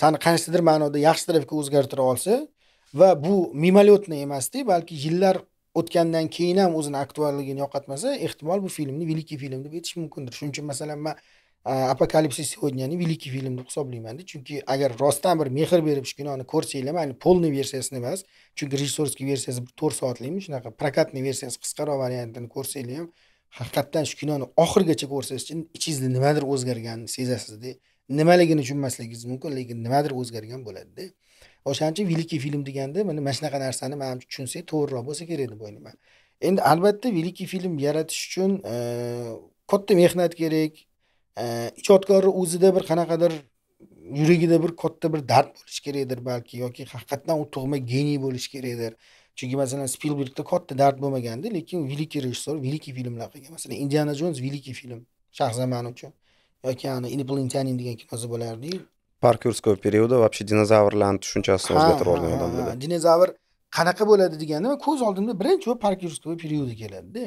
sani qaysidir ma'noda yaxshi tarafga o'zgartira olsa va bu mimolyotno emasda balki yillar o'tgandan keyin ham o'zini aktualligini yo'qotmasa ehtimol bu filmni великий film deb aytish mumkindir shuning uchun masalan man apokalipsis сегодняni великий film deb hisoblaymanda chunki agar rostdan bir mehr berib shu kinoni ko'rsanglar mayli полный versiyasini emas chunki rejissorskiy versiyasi bir to'rt soatlikmi shunaqa prokatniy versiyasi qisqaroq variantini ko'rsanglar ham haqiqatdan shu kinoni oxirigacha ko'rsangizchi ichingizda nimadir o'zgarganini sezasizda nimaligini tushunmasligingiz mumkin lekin nimadir o'zgargan bo'ladida o'shaning uchun великий film deganda mana mana shunaqa narsani manimcha tushunsak to'g'riroq bo'lsa kerak deb o'ylayman endi albatta великий film yaratish uchun katta mehnat kerak ijodkorni o'zida bir qanaqadir yuragida bir katta bir dard bo'lishi kerakdir balki yoki haqiqatdan u tug'ma geniy bo'lishi kerakdir chunki masalan spilbergda katta dard bo'lmaganda lekin великий rejissyor великий filmlar qilgan masalan indiana jons великий film shaxsan man uchun yoki ani инопланетянин degan kinosi bo'lardiyu yurskoy periodi вообще dinozavrlarni tushunchasini o'zgartirib yuborgan odamlarda dinozavr qanaqa bo'ladi deganda ko'z oldimda birinchi park yurskoy periodi keladida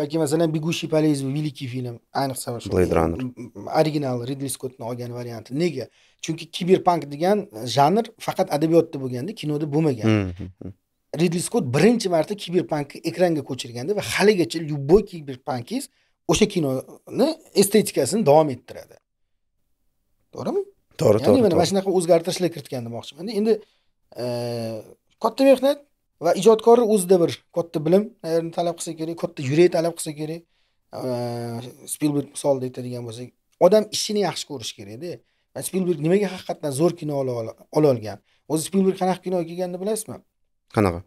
yoki masalan бегущий по лезвию великий film ayniqsa shu blade runner original ridli skottni olgan varianti nega chunki kiberpank degan janr faqat adabiyotda bo'lganda kinoda bo'lmagan ridli skott birinchi marta kiberpankni ekranga ko'chirganda va haligacha любой kiberpankiz o'sha kinoni estetikasini davom ettiradi to'g'rimi to'g'ri to'g'ri ya'ni mana mana shunaqa o'zgartirishlar kiritgan demoqchiman endi e, katta mehnat va ijodkorni o'zida bir katta bilim talab qilsa kerak katta yurak talab qilsa kerak e, spilberg misolida aytadigan bo'lsak odam ishini yaxshi ko'rishi kerakda spilberg nimaga haqiqatdan zo'r kino ola olgan o'zi spilberg qanaqa kino kelganini bilasizmi qanaqa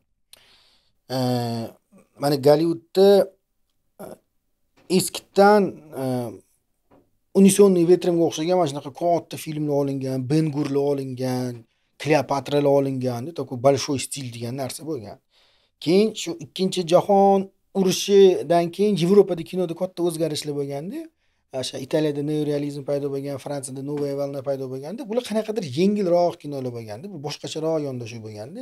e, mana gollivudda eskidan unisonniy vetrimga o'xshagan mana shunaqa katta filmlar olingan bengurlar olingan kleopatralar olingan такой e, большой stil degan narsa bo'lgan keyin shu ikkinchi jahon urushidan keyin yevropada kinoda katta o'zgarishlar bo'lganda o'sha italiyada neorealizm paydo bo'lgan fransiyada новая волна paydo bo'lganda bular qanaqadir yengilroq kinolar bo'lganda bu boshqacharoq yondashuv bo'lganda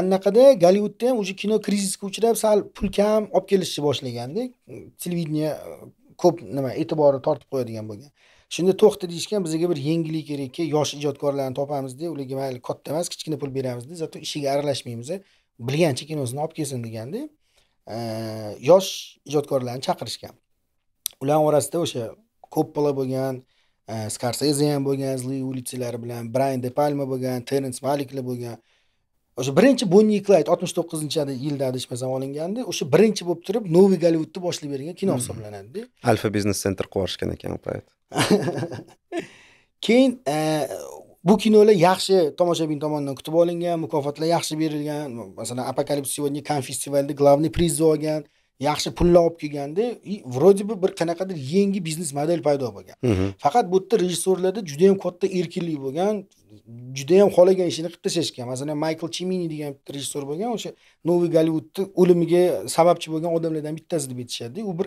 anaqada gollivudda ham уже kino krizisga uchrab sal pul kam olib kelishni boshlaganda televideniye ko'p nima e'tiborni tortib qo'yadigan bo'lgan shunda to'xta deyishgan bizga bir yengillik kerak yosh ijodkorlarni topamiz deb ularga mayli katta emas kichkina pul beramiz de зато ishiga aralashmaymiz bilgancha kinosini olib kelsin deganda yosh ijodkorlarni chaqirishgan ularni orasida o'sha koppola bo'lgan skorseze ham bo'lgan zli ulitsalari bilan brayan de palma bo'lgan terens maliklar bo'lgan o'sha birinchi bonni clyde oltmish to'qqizinchi yilda adashmasam olinganda o'sha birinchi bo'lib turib novi gollivudni boshlab bergan kino hmm. hisoblanadida alfa biznes sentr qilib yuborishgan ekan u payt keyin e, bu kinolar yaxshi tomoshabin tomonidan kutib olingan mukofotlar yaxshi berilgan masalan apokalips сегодня kan festivalida главный prizni olgan yaxshi pullar olib kelganda и вроде бы bir qanaqadir yangi biznes model paydo bo'lgan faqat bu yerda rejissyorlarda judayam katta erkinlik bo'lgan judayam xohlagan ishini qilib tashlashgan masalan maykl chimini degan bitta rejissyor bo'lgan o'sha новый gollivudni o'limiga sababchi bo'lgan odamlardan bittasi deb aytishadida u bir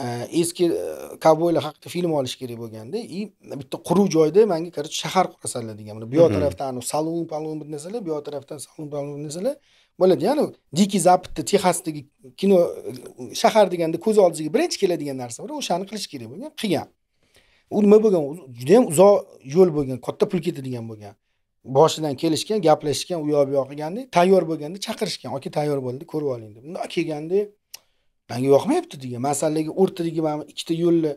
e, eski e, kovboylar haqida film olish kerak bo'lganda и bitta quruq joyda manga короче shahar qurasanlar degan bu mhm. yoq tarafdan salon palon bir narsalar bu yoq tarafdan salon palon bir narsalar bo'ladi ya'ni dikiy zapadda texasdagi kino e, shahar deganda ko'z oldingizga birinchi keladigan narsa bor o'shani qilish kerak bo'lgan qilgan u nima bo'lgan judayam uzoq yo'l bo'lgan katta pul ketadigan bo'lgan boshidan kelishgan gaplashishgan u yoq bu yoq qilganda tayyor bo'lganda chaqirishgan aka tayyor bo'ldi ko'rib oling deb bundoq kelganda manga yoqmayapti degan masalagi o'rtadagi mana ikkita yo'lni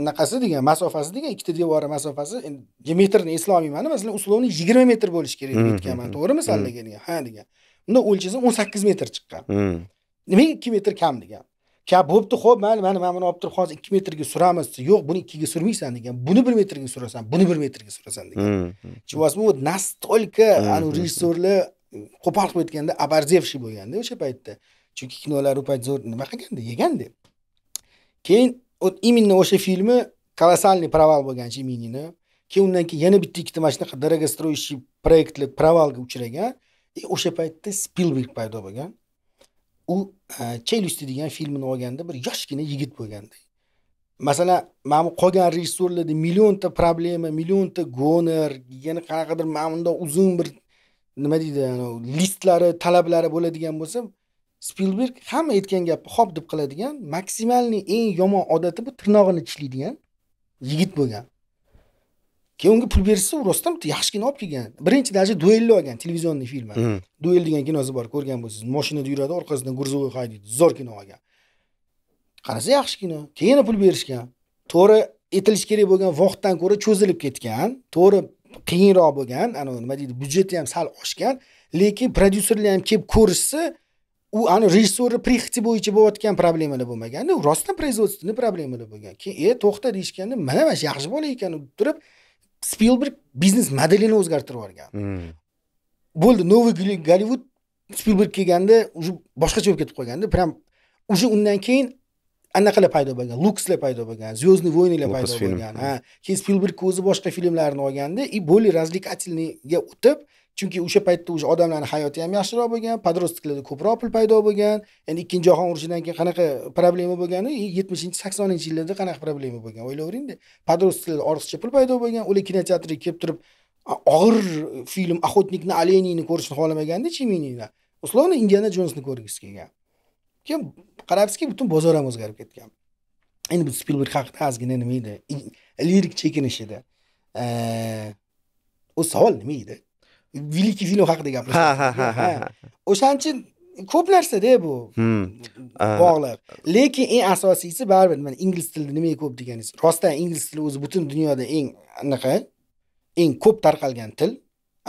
anaqasi degan masofasi degan ikkita devori masofasi endi metrni olmayman masalan условно yigirma metr bo'lishi kerak deb hmm, aytganman hmm, to'g'rimi hmm. sallaga degan ha degan unda o'lchasa o'n sakkiz metr chiqqan nimaga ikki metr kam degan ka bo'pti xo'p mayli mana mana buni olib turib hozir ikki metrga suramiz desa yo'q buni ikkiga surmaysan degan buni bir metrga surasan buni bir metrga surasan degan вот настолько anavi rejissyorlar hmm, qo'pol qilib aytganda оборзевший bo'lganda o'sha paytda chunki kinolar u payt zo'r nima qilganda yeganda keyin вот именно o'sha filmi kolossalniy провал bo'lgan chiminini keyin undan keyin yana bitta ikkita mana shunaqa дорогостроящий proyektlar провалga uchragan и e, o'sha paytda spilberg paydo bo'lgan u челюсти e, degan filmni olganda bir yoshgina yigit bo'lganda masalan mana bu qolgan rejissyorlarda millionta problema millionta goner yana qanaqadir mana bundoq uzun bir nima deydi listlari talablari bo'ladigan bo'lsa spilberg hamma aytgan gapni hop deb qiladigan maksimalniy eng yomon odati bu tirnog'ini tishlaydigan yigit bo'lgan keyin unga pul berishsa u rostdan bitta yaxshi kino olib kelgan birinchi даже duelni olgan televizionniy filmi hmm. duel degan kinosi bor ko'rgan bo'lsangiz mashinada yuradi orqasidan грузовой haydaydi zo'r kino olgan qarasa yaxshi kino keyin yana pul berishgan to'g'ri etilishi kerak bo'lgan vaqtdan ko'ra cho'zilib ketgan to'g'ri qiyinroq bo'lgan anavi nima deydi byudjeti ham sal oshgan lekin prodyuserlar ham kelib ko'rishsa u ani rejissyorni prixti bo'yicha bo'layotgan problemalar bo'lmaganda u rostdan производственный problemalar bo'lgan keyin e to'xta deyishganda mana mana shu yaxshi bola ekan turib spilberg biznes modelini o'zgartirib yuborgan hmm. bo'ldi новый gollivud spilberg kelganda уже boshqacha bo'lib ketib qolganda прям уже undan keyin anaqalar paydo bo'lgan lukslar paydo bo'lgan звездный войныlar paydo bo'lgan ha keyin spilberg o'zi boshqa filmlarni olganda и более развлекательныйga o'tib chunki o'sha paytda уже odamlarni hayoti ham yaxshiroq bo'lgan подросткlarda ko'proq pul paydo bo'lgan endi ikkinchi jahon urushidan keyin qanaqa problema bo'lgani yetmishinchi saksoninchi yillarda qanaqa problema bo'lgan o'ylayveringda подросткlarda ortiqcha pul paydo bo'lgan ular kinoteatrga kelib turib og'ir film охотник на ko'rishni xohlamaganda chiminiylar условно indiana jonsni ko'rgisi kelgan keyin qarabsizki butun bozor ham o'zgarib ketgan endi bu spilberg haqida ozgina nima edi lirik chekinishida u savol nima edi veliki film haqida gaplashamiz o'shaning uchun ko'p narsada bu bog'liq lekin eng asosiysi baribir mana ingliz tilida nimaga ko'p deganingiz rostdan ingliz tili o'zi butun dunyoda eng anaqa eng ko'p tarqalgan til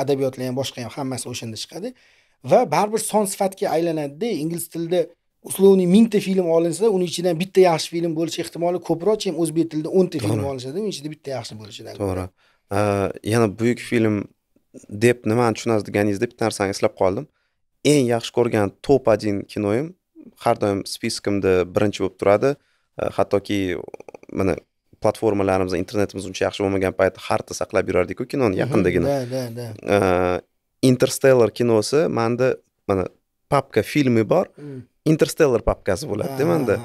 adabiyotlar ham boshqa ham hammasi o'shanda chiqadi va baribir son sifatga aylanadida ingliz tilida условный mingta film olinsa uni ichidan bitta yaxshi film bo'lishi ehtimoli ko'proq chem o'zbek tilida o'nta film olinshadi uning ichida bitta yaxshi bo'lishidan to'g'ri yana buyuk film deb nimani tushunasiz deganingizda bitta narsani eslab qoldim eng yaxshi ko'rgan top один kinoyim har doim spiskimda birinchi bo'lib turadi hattoki mana platformalarimiz internetimiz uncha yaxshi bo'lmagan paytda harta saqlab yurardikku kinoni mhm, yaqindagina да да да interstellar kinosi manda mana papka filmi bor mm. interstellar papkasi bo'ladida manda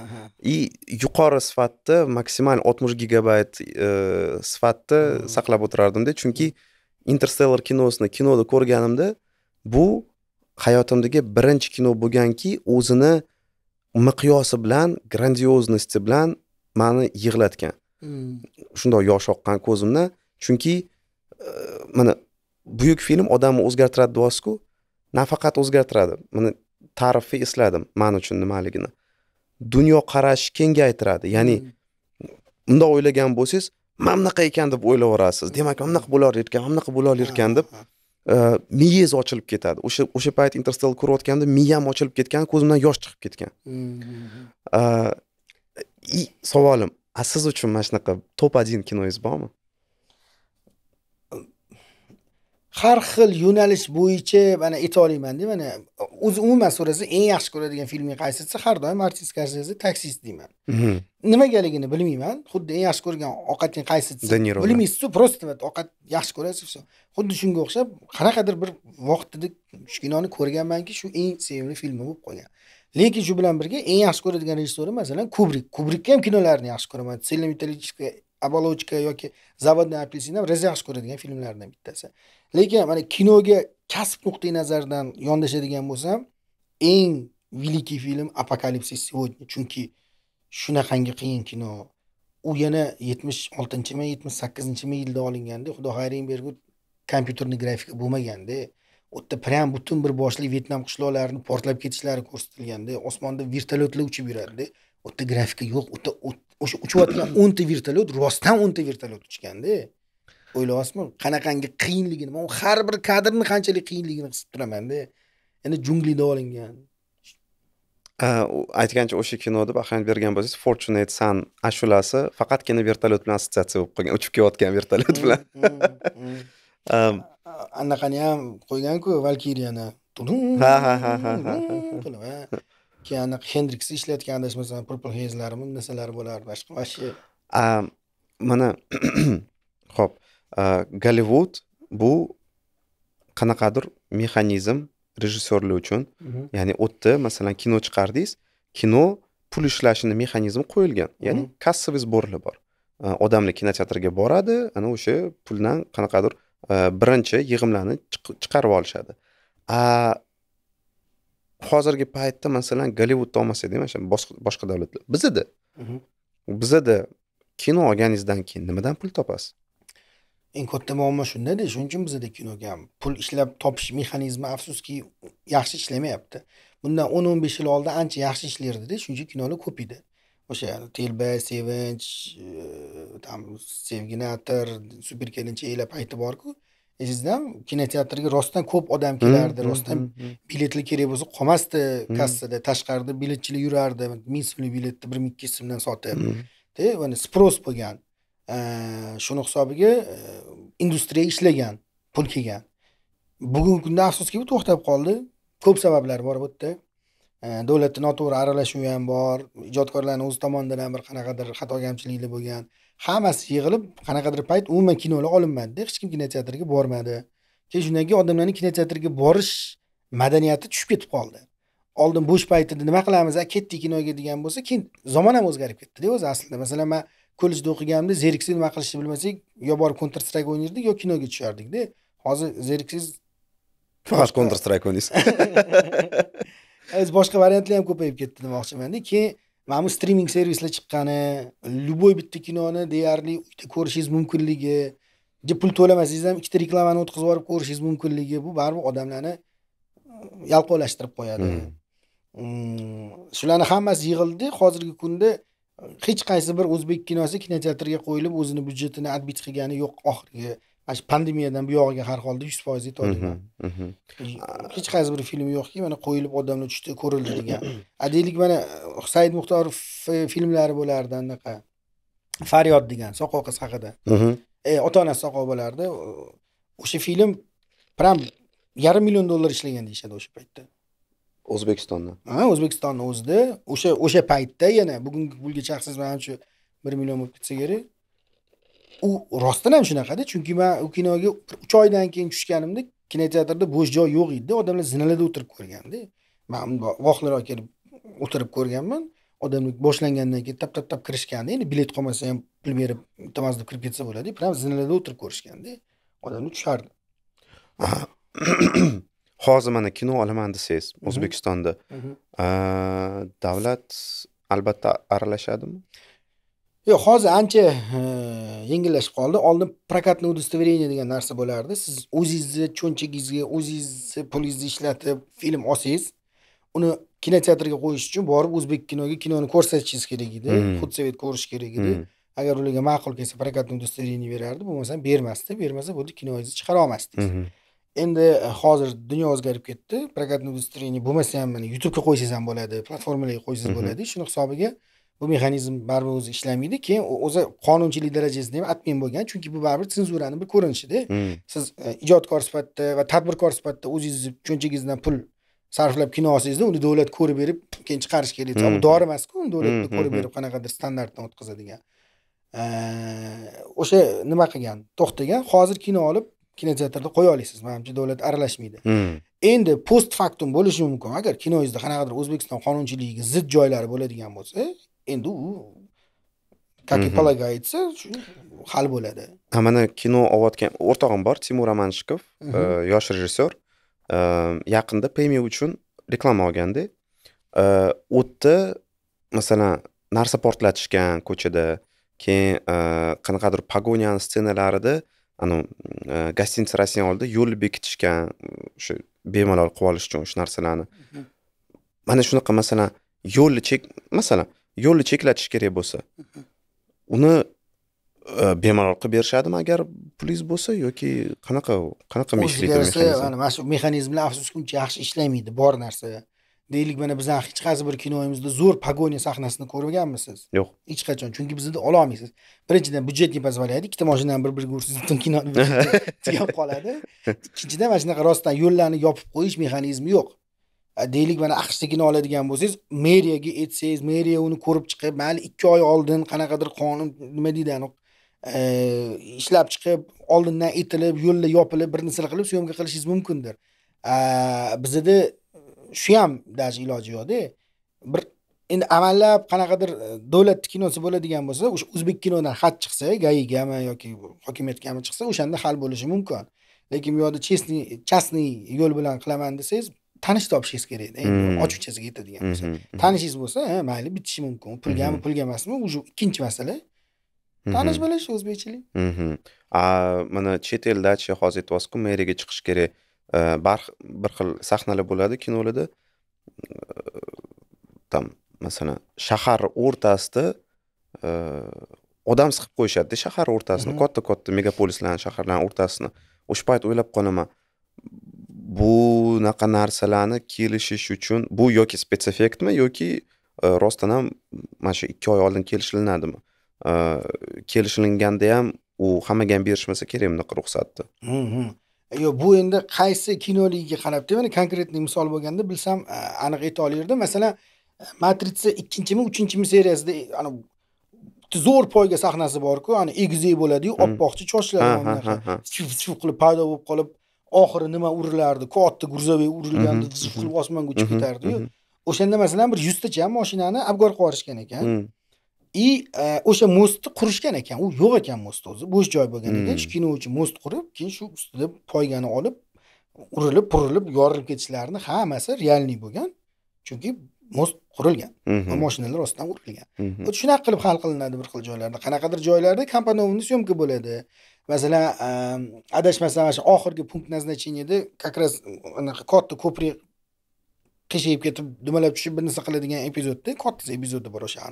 и yuqori sifatda maksimal oltmish gigabayt sifatda mm. saqlab o'tirardimda chunki mm. interstellar kinosini kinoda ko'rganimda bu hayotimdagi birinchi kino bo'lganki o'zini miqyosi bilan grandioznosti bilan mani yig'latgan hmm. shundoq hmm. yosh oqqan ko'zimdan chunki e, mana buyuk film odamni o'zgartiradi deyapsizku nafaqat o'zgartiradi mana ta'rifni esladim man uchun nimaligini dunyoqarashni kengaytiradi ya'ni mundoq hmm. o'ylagan bo'lsangiz mana bunaqa ekan deb o'ylayverasiz demak mana bunaqa bo'lar ekan mana bunaqa bo'lar ekan deb e, miyangiz ochilib ketadi o'sha o'sha payt interstellar ko'rayotganda miyam ochilib ketgan ko'zimdan yosh chiqib ketgan mm-hmm. e, savolim siz uchun mana shunaqa top один kinoyingiz bormi har xil yo'nalish bo'yicha mana aytolmayman mana o'zi umuman so'rasa eng yaxshi ko'radigan filming qaysi desa har doim martin skorseze taksist deyman mhm. nimagaligini bilmayman xuddi eng yaxshi ko'rgan ovqating qaysi desa bilmaysizu просто ovqat yaxshi ko'rasiz все xuddi shunga o'xshab qanaqadir bir vaqtida shu kinoni ko'rganmanki shu eng sevimli filmi bo'lib qolgan lekin shu bilan birga eng yaxshi ko'radigan rejissyori masalan kubrik kubrikka ham kinolarini yaxshi ko'raman оболочка yoki zavodniy апельсин ham juda yaxshi ko'radigan filmlardan bittasi lekin mana kinoga kasb nuqtai nazaridan yondashadigan bo'lsam eng великий film apokalipsis сегодня chunki shunaqangi qiyin kino u yana yetmish oltinchimi yetmish sakkizinchimi yilda olinganda xudo xayring bergur kompyuterni grafika bo'lmaganda u yerda прям butun bir boshli vyetnam qishloqlarini portlab ketishlari ko'rsatilganda osmonda vertolyotlar uchib yuradida o'ta grafika yo'q u o'sha uchayotgan o'nta vertolyot rostdan o'nta vertolyot uchganda o'ylayapsizmi qanaqangi qiyinligini man har bir kadrni qanchalik qiyinligini his qilib turamanda endi junglida olingan aytgancha o'sha kinoda baham bergan bo'lsangiz fortunate san ashulasi faqatgina vertolyot bilan assotsiatsiya bo'lib qolgan uchib kelayotgan vertolyot bilan mm, mm, mm. Um, anaqani ham qo'yganku valkiriyani ha ha ha ha keyin hendrix hendriksni ishlatgan adashmasam purple hezlarimi narsalar bo'lar boshqa вообще mana ho'p gollivud bu qanaqadir mexanizm rejissyorlar uchun mhm. ya'ni u yerda masalan kino chiqardingiz kino pul ishlashini mexanizmi qo'yilgan ya'ni mhm. kassaviy сборлар bor odamlar kinoteatrga boradi ana o'sha puldan qanaqadir birinchi yig'imlarni chiqarib olishadi hozirgi paytda masalan gollivudda olmasak ham o'sha boshqa davlatlar bizada mhm. bizada kino olganingizdan keyin nimadan pul topasiz eng katta muammo shundada shuning uchun bizada kinoga ham pul ishlab topish mexanizmi afsuski yaxshi ishlamayapti bundan o'n o'n besh yil oldin ancha yaxshi ishlardida shuning uchun kinolar ko'p edi o'sha telba sevinch там e, sevgi natr super kelinchaklar payti borku esingizda kinoteatrga rostdan ko'p odam kelardi rostdan biletli kerak bo'lsa qolmasdi kassada tashqarida biletchilar yurardi ming so'mlik biletni bir ming ikki yuz so'mdan sotib mana bo'lgan e, shuni hisobiga e, industriya ishlagan pul kelgan bugungi kunda afsuski bu to'xtab qoldi ko'p sabablar bor bu yerda e, davlatni noto'g'ri aralashuvi ham bor ijodkorlarni o'zi tomonidan ham bir qanaqadir xato kamchiliklar bo'lgan hammasi yig'ilib qanaqadir payt umuman kinolar olinmadida hech kim kinoteatrga bormadi keyin shundan keyin odamlarni kinoteatrga borish madaniyati tushib ketib qoldi oldin bo'sh paytida nima qilamiz a ketdik kinoga degan bo'lsa keyin zamon ham o'zgarib ketdida o'zi aslida masalan man kollejda o'qiganimda zeriksiz nima qilishni bilmasak yo borib counter strike o'ynardik yo kinoga tushardikda hozir zeriksiz faqat counter strike o'ynaysiz hozir boshqa variantlar ham ko'payib ketdi demoqchimanda keyin mana bu streaming servislar chiqqani любой bitta kinoni deyarli uyda ko'rishingiz mumkinligi pul to'lamasangiz ham ikkita reklamani o'tkazib yuborib ko'rishingiz mumkinligi bu baribir odamlarni yalqovlashtirib qo'yadi hmm. shularni hammasi yig'ildi hozirgi kunda hech qaysi bir o'zbek kinosi kinoteatrga qo'yilib o'zini byudjetini отбить qilgani yo'q oxirgi ana shu pandemiyadan buyog'iga har holda yuz foiz yetolmayman hech qaysi bir film yo'qki mana qo'yilib odamlar tushdi ko'rildi degan a deylik mana said muxtorov filmlari bo'lardi anaqa faryod degan soqov qiz haqida e, ota onasi soqov bo'lardi o'sha film прям yarim million dollar ishlagan deyishadi o'sha paytda o'zbekistonda ha o'zbekistonni o'zida o'sha o'sha paytda yana bugungi pulga chaqsangiz manimcha bir million bo'lib ketsa kerak u rostdan ham shunaqada chunki man u kinoga uch oydan keyin tushganimda kinoteatrda bo'sh joy yo'q edida odamlar zinalarda o'tirib ko'rganda man vohliroq kelib o'tirib ko'rganman odamlar boshlangandan keyin tap tap tap kirishganda endi bilet qolmasa ham pul berib iltimos deb kirib ketsa bo'ladi прям zinalarda o'tirib ko'rishganda odamlar tushardi hozir mana kino olaman desangiz mhm. o'zbekistonda mhm. davlat albatta aralashadimi yo'q hozir ancha e, yengillashib qoldi oldin прокатный удостоверение degan narsa bo'lardi siz o'zingizni cho'nchagingizga o'zingizni pulingizni ishlatib film olsangiz uni kinoteatrga qo'yish uchun borib o'zbek kinoga kinoni ko'rsatishingiz kerak edi худсовет hmm. ko'rish kerak edi hmm. agar ularga ma'qul kelsa прокатный удостоверение berardi bo'lmasa bermasdi bermasa bo'ldi kinoyingizni chiqara olmasdingiz hmm. endi e, hozir dunyo o'zgarib ketdi прокатный удостоверение bo'lmasa ham mana youtubega qo'ysangiz ham bo'ladi platformalarga qo'ysangiz bo'ladi shuni hisobiga bu mexanizm baribir o'zi ishlamaydi keyin o'zi qonunchilik darajasida ham admin bo'lgan chunki bu baribir senzurani bir ko'rinishida hmm. siz e, ijodkor sifatida va tadbirkor sifatida o'zingizni cho'nchagingizdan pul sarflab kino olsangizda uni davlat ko'rib berib keyin chiqarish kerak bu hmm. dori emasku uni davlat hmm, ko'rib hmm, berib qanaqadir standartdan o'tkazadigan e, o'sha nima qilgan to'xtagan hozir kino olib kinoteatrda qo'ya olasiz manimcha davlat aralashmaydi endi post faktum bo'lishi mumkin agar kinoingizda qanaqadir o'zbekiston qonunchiligiga zid joylari bo'ladigan bo'lsa endi u как и полагается hal bo'ladi ha mana kino olayotgan o'rtog'im bor timur amanshikov mhm. e, yosh rejissyor e, yaqinda pemiya uchun reklama olganda e, o'tda masalan narsa portlatishgan ko'chada keyin qanaqadir pogonyani ssenalarida anavi gostinitsa rossiyani oldida yo'l bekitishgan o'sha bemalol qilib olish uchun o'sha narsalarni mhm. mana shunaqa masalan yo'lni chek masalan yo'lni cheklatish kerak bo'lsa uni e, bemalol qilib berishadimi agar pulingiz bo'lsa yoki qanaqa qanaqa mana shu mexanizmlar afsuski uncha yaxshi ishlamaydi bor narsa deylik mana bizani hech qaysi bir kinoyimizda zo'r pogoniya sahnasini ko'rmaganmisiz yo'q hech qachon chunki bizda ololmaysiz birinchidan budjet не позволяет ikkita mashinani bir biriga butun kino tugab qoladi ikkinchidan mana shunaqa rostdan yo'llarni yopib qo'yish mexanizmi yo'q deylik mana aqshdagini oladigan bo'lsangiz meriyaga aytsangiz meriya uni ko'rib chiqib mayli ikki oy oldin qanaqadir qonun nima deydi e, ishlab chiqib oldindan aytilib yo'llar yopilib bir narsalar qilib syomka qilishingiz mumkindir bizada shu ham даже iloji yo'qda bir endi amallab qanaqadir e, davlatni kinosi bo'ladigan bo'lsa o'sha o'zbek kinodan xat chiqsa gaigami yoki hokimiyatgami chiqsa o'shanda hal bo'lishi mumkin lekin bu yoqda частный частный yo'l bilan qilaman desangiz tanish topishingiz kerakda endi hmm. ochiqchasiga aytadigan bo'lsak hmm, tanishingiz bo'lsa hmm, mayli bitishi mumkin pulgami pulga emasmi уже ikkinchi masala tanish bilish o'zbekchilik mana chet eldachi hozir aytyapsizku meriyaga chiqish kerak e, bir xil sahnalar bo'ladi kinolarda там e, masalan shahar o'rtasida e, odam siqib qo'yishadida shahar o'rtasini katta katta megapolislarni shaharlarni o'rtasini o'sha payt o'ylab qolaman bunaqa narsalarni kelishish uchun bu yoki spetseffektmi yoki e, rostdan ham mana shu ikki oy oldin kelishilinadimi e, kelishilinganda ham u hammaga ham berishmasa kerak bunaqa ruxsatni hm, hm. yo'q bu endi qaysi kinoligiga qarabda mana конкретный misol bo'lganda bilsam e, aniq ayta olardim masalan matritsa ikkinchimi uchinchimi seriyasida ana zo'r poyga sahnasi borku ana egizak bo'ladiyu hm. oppoq chochlar qilib paydo bo'lib qolib oxiri nima urilardi katta грузовик urilganda qilib osmonga uchib ketardiyu o'shanda masalan bir yuztacha moshinani abgor qilib yuborishgan ekan и e, o'sha mostni qurishgan ekan u yo'q ekan most o'zi bo'sh joy bo'lgan ekan uchun most qurib keyin shu ustida poygani olib urilib purilib yorilib ketishlarini hammasi realniy bo'lgan chunki most qurilgan va mashinalar ostidan urilgan shunaqa qilib hal qilinadi bir xil joylarda qanaqadir joylarda kompanovniy syomka bo'ladi masalan ehm, adashmasam mana shu oxirgi punkt назначениеda как раз anaqa katta ko'prik qiyshayib ketib dumalab tushib bir narsa qiladigan epizodda katta epizodi bor o'sha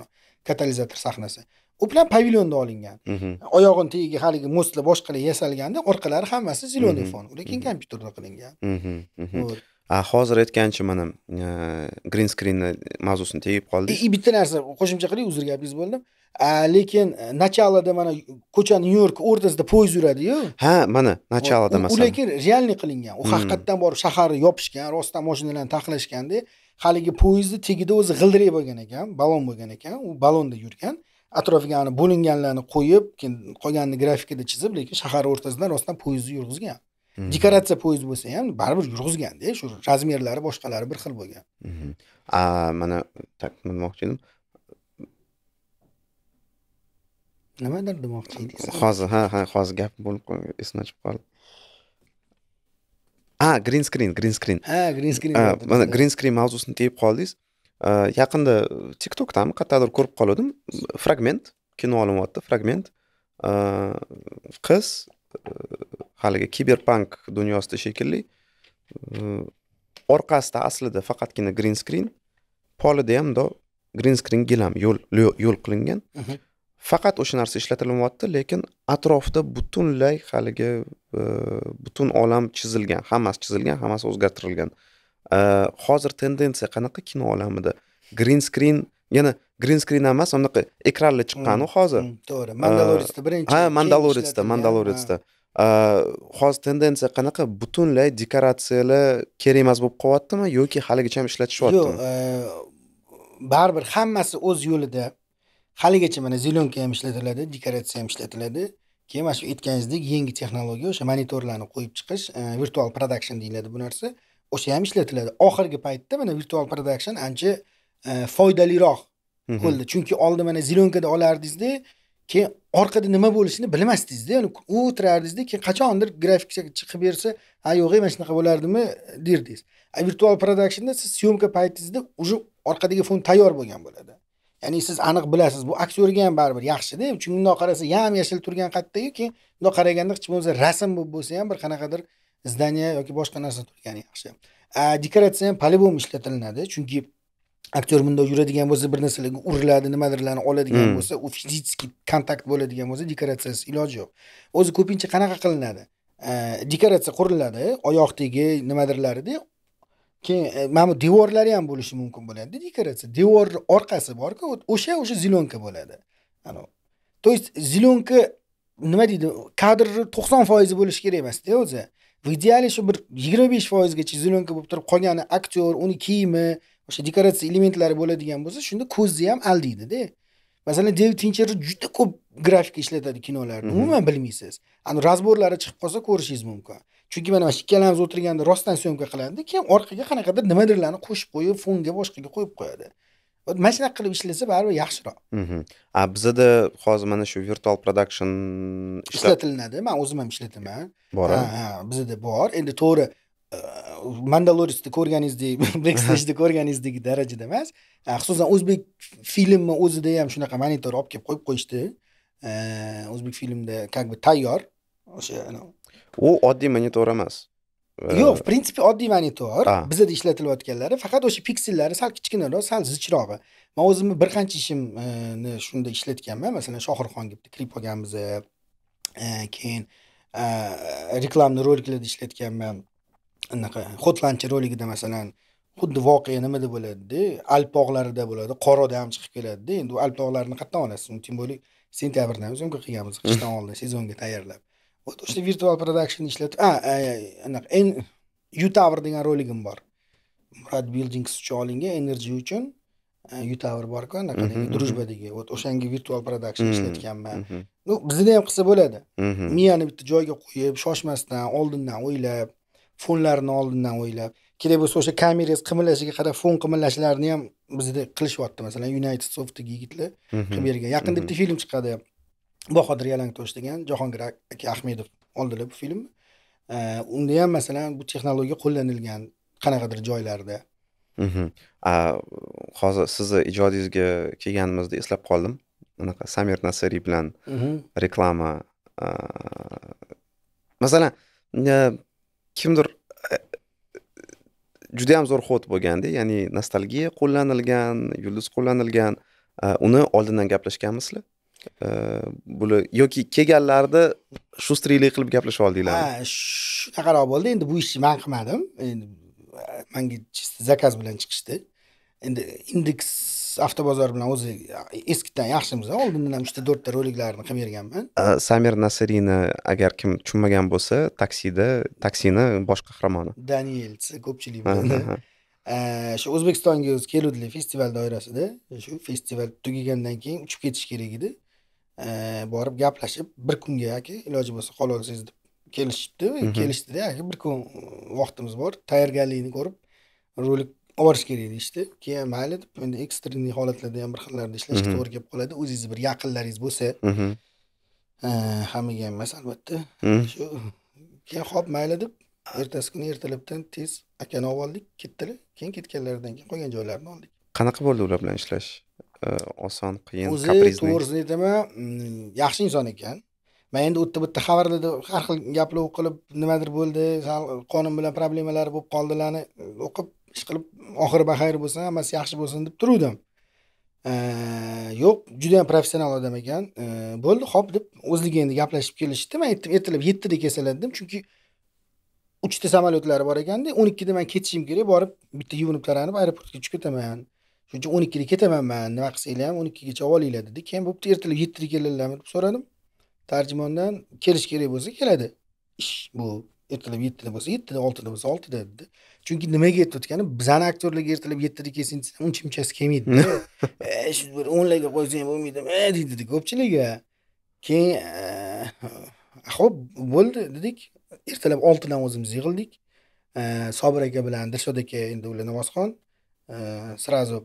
katalizator sahnasi u bilan pavilyonda olingan mhm. oyog'ini tagiga haligi mostlar boshqalar yasalganda orqalari hammasi зеленый mhm. fon lekin mhm. kompyuterda qilingan hozir aytgancha mana e, green screen mavzusini tegib qoldik e, e, bitta narsa qo'shimcha qilay uzr gapingiz bo'ldim lekin e, nachalada mana ko'cha nyu york o'rtasida poyezd yuradiyu ha mana nachalada masalan u lekin realniy qilingan u hmm. haqiqatdan borib shaharni yopishgan rostdan mashinalarni taxlashganda haligi poyezdni tagida o'zi g'ildirak bo'lgan ekan balon bo'lgan ekan u balonda yurgan atrofiga ana bo'linganlarni qo'yib keyin qolganini grafikada chizib lekin shahar o'rtasidan rostdan poyezdni yurg'izgan hmm. dekoratsiya poyezd bo'lsa ham baribir yurg'izganda shu razmerlari boshqalari bir xil bo'lgan hmm. mana так nima demoqchi edim nimadir demoqchi edingiz hozir ha ha hozir gap bo'lib esimdan chiqib qoldi a green screen green screen ha green screen mana green screen mavzusini tegib qoldingiz yaqinda tiktokdami qayerdadir ko'rib qoluvdim fragment kino olinyapti fragment qiz e, haligi kiberpank dunyosida shekilli e, orqasida aslida faqatgina green screen polida ham green screen gilam yo'l yo'l qilingan mhm. faqat o'sha narsa ishlatilmayapti lekin atrofda butunlay haligi e, butun olam chizilgan hammasi chizilgan hammasi o'zgartirilgan e, hozir tendensiya qanaqa kino olamida green screen yana green screen emas anaqa ekranli mm, chiqqanu hozir mm, to'g'ri mandalorisda e, birinchi ha mandalorisda mandalorisda hozir tendensiya qanaqa butunlay dekoratsiyalar kerak emas bo'lib qolyaptimi yoki haligacha ham ishlatishyaptimi yo'q baribir hammasi o'z yo'lida haligacha mana zelenka ham ishlatiladi dekoratsiya ham ishlatiladi keyin mana shu aytganingizdek yangi texnologiya o'sha monitorlarni qo'yib chiqish e, virtual production deyiladi bu narsa o'sha ham ishlatiladi oxirgi paytda mana virtual production ancha e, foydaliroq bo'ldi chunki oldin mana zelenkada olardingizda keyin orqada nima bo'lishini bilmasdingizda o'tirardingizda keyin qachondir grafik chiqib bersa ha yo'q mana shunaqa bo'lardimi derdingiz virtual productionda siz syomka paytingizda уже orqadagi fon tayyor bo'lgan bo'ladi ya'ni siz aniq bilasiz bu aktyorga ham baribir yaxshida chunki bundoq qarasa yam yashil turgan qayerdayu keyin bundoq qaraganda hech bo'lmasa rasm bo'lib bo'lsa ham bir qanaqadir izdaniya yoki boshqa narsa turgani yaxshi dekoratsiya ham по-любому ishlatilinadi chunki aktyor bundoq yuradigan bo'lsa bir narsalarga uriladi nimadirlarni oladigan hmm. bo'lsa u fizический kontakt bo'ladigan bo'lsa dekoratsiyasi iloji yo'q o'zi ko'pincha qanaqa qilinadi dekoratsiya quriladi oyoqdagi nimadirlarida keyin e, mana bu devorlari ham bo'lishi mumkin bo'ladida dekoratsiya devorni orqasi borku o'sha o'sha zelenka bo'ladi то есть зеленка nima deydi kadrni to'qson foizi bo'lishi kerak emasda o'zi в идеале shu bir yigirma besh foizgacha зеленка bo'lib turib qolgani aktyor uni kiyimi o'sha dekoratsiya elementlari bo'ladigan bo'lsa shunda ko'zni ham aldaydida masalan devid tincher juda ko'p grafika ishlatadi kinolarda mhm. umuman bilmaysiz ani razborlari chiqib qolsa ko'rishingiz mumkin chunki mana mana ikkalamiz o'tirganda rostdan syomka qiladida keyin orqaga qanaqadir nimadirlarni qo'shib qo'yib fonga boshqaga qo'yib qo'yadi mana shunaqa qilib ishlasa baribir yaxshiroq a bizada hozir mana shu virtual production ishlatilinadi man o'zim ham ishlataman bor ha bizada bor endi to'g'ri e, mandalorisni ko'rganingizdek black ko'rganingizdek darajada emas xususan o'zbek filmni o'zida ham shunaqa monitor olib kelib qo'yib qo'yishdi e, o'zbek filmda как бы tayyor o'sha u oddiy monitor emas e, yo'q в oddiy monitor bizada ishlatilayotganlari faqat o'sha piksellari sal kichkinaroq sal zichrog'i man o'zimni bir qancha ishimni shunda ishlatganman masalan shohirxon bitta klip e, keyin e, reklamni roliklarda ishlatganman anaqa xotlandcha roligida masalan xuddi voqea nimada bo'ladida alp tog'larida bo'ladi qor odam chiqib keladida endi u alp tog'larini qayerdan olasiz tем более sentyabrdan o'zi qilganmiz qishdan oldin sezonga tayyorlab вот o'sha virtual production ishlatib a anaqa u tower degan roligim bor murad buildings uchun olingan э, energy uchun э, u tower borku anaqadagi дружбадagi вот o'shanga virtual production ishlatganman ну bizda ham qilsa bo'ladi miyani bitta joyga qo'yib shoshmasdan oldindan o'ylab fonlarini oldindan o'ylab kerak bo'lsa o'sha kamerangiz qimirlashiga qarab fon qimirlashlarini ham bizda qilishyapti masalan united softdagi yigitlar qilib bergan yaqinda bitta film chiqadi bahodir yalangtosh degan jahongir aka ahmedov oldilar bu filmni unda ham masalan bu texnologiya qo'llanilgan qanaqadir joylarda mhm. hozir sizni ijodingizga kelganimizda eslab qoldim unaqa samir nasariy bilan mhm. reklama masalan kimdir e, juda ham zo'r xod bo'lganda ya'ni nostalgiya qo'llanilgan yulduz qo'llanilgan uni oldindan gaplashganmisizlar bular yoki kelganlarni shustriylik qilib gaplashib oldinglar ha shunaqaroq bo'ldi endi bu ishni man qilmadim endi manga zakaz bilan chiqishdi endi indeks avtobozor bilan o'zi eskidan yaxshimiz oldindan ham uchta to'rtta roliklarni qilib berganman samir nasirini agar kim tushunmagan bo'lsa taksida taksini bosh qahramoni danielsi ko'pchilik biladi shu o'zbekistonga o'zi keluvdilar festival doirasida shu festival tugagandan keyin uchib ketish kerak edi borib gaplashib bir kunga yoki iloji bo'lsa qololsangiz deb kelishibdi kelishdida yoki bir kun vaqtimiz bor tayyorgarlikni ko'rib rolik olib borish kerak deyishdi keyin mayli deb endi ekstrenniy holatlarda ham bir xillarda ishlashga to'g'ri kelib qoladi o'zingizni bir yaqinlaringiz bo'lsa hammaga emas albatta shu keyin ho'p mayli deb ertasi kuni ertalabdan tez akani olib oldik ketdilar keyin ketganlaridan keyin qolgan joylarini oldik qanaqa bo'ldi ular bilan ishlash Э, oson qiyin o'zi to'g'risini aytaman mm, yaxshi inson ekan man endi u yerda bu yerda xabarlarda har xil gaplar o'qilib nimadir bo'ldi sal qonun bilan problemalar bo'lib qoldilarni e, o'qib ish qilib oxiri baxayr bo'lsin hammasi yaxshi bo'lsin deb turuvdim yo'q juda yam professional odam ekan bo'ldi ho'p deb o'zligi endi gaplashib kelishdi man aytdim ertalab yettida kelsalar dedim chunki uchta samolyotlari bor ekanda o'n ikkida man ketishim kerak borib bitta yuvinib taranib aeroportga tushib ketaman shuncha o'n ikkida ketamanman nima qilsanglar ham o'n ikkigacha olinglar dedi keyin bo'pti ertalab yettida kelinglarmi deb so'radim tarjimondan kelish kerak bo'lsa keladi ish bu ertalab yettida bo'lsa yettida oltida bo'lsa oltida dedi chunki nimaga aytayotgani bizani aktyorlarga ertalab yettida kelsin desa uncha munchasi kelmaydida e, shu bir o'nlarga qo'ysa ham bo'lmaydimi e, deydida ko'pchiligiga keyin e, ho'p bo'ldi dedik ertalab oltidan o'zimiz yig'ildik sobir aka bilan dilshod aka endi ular namozxon сразу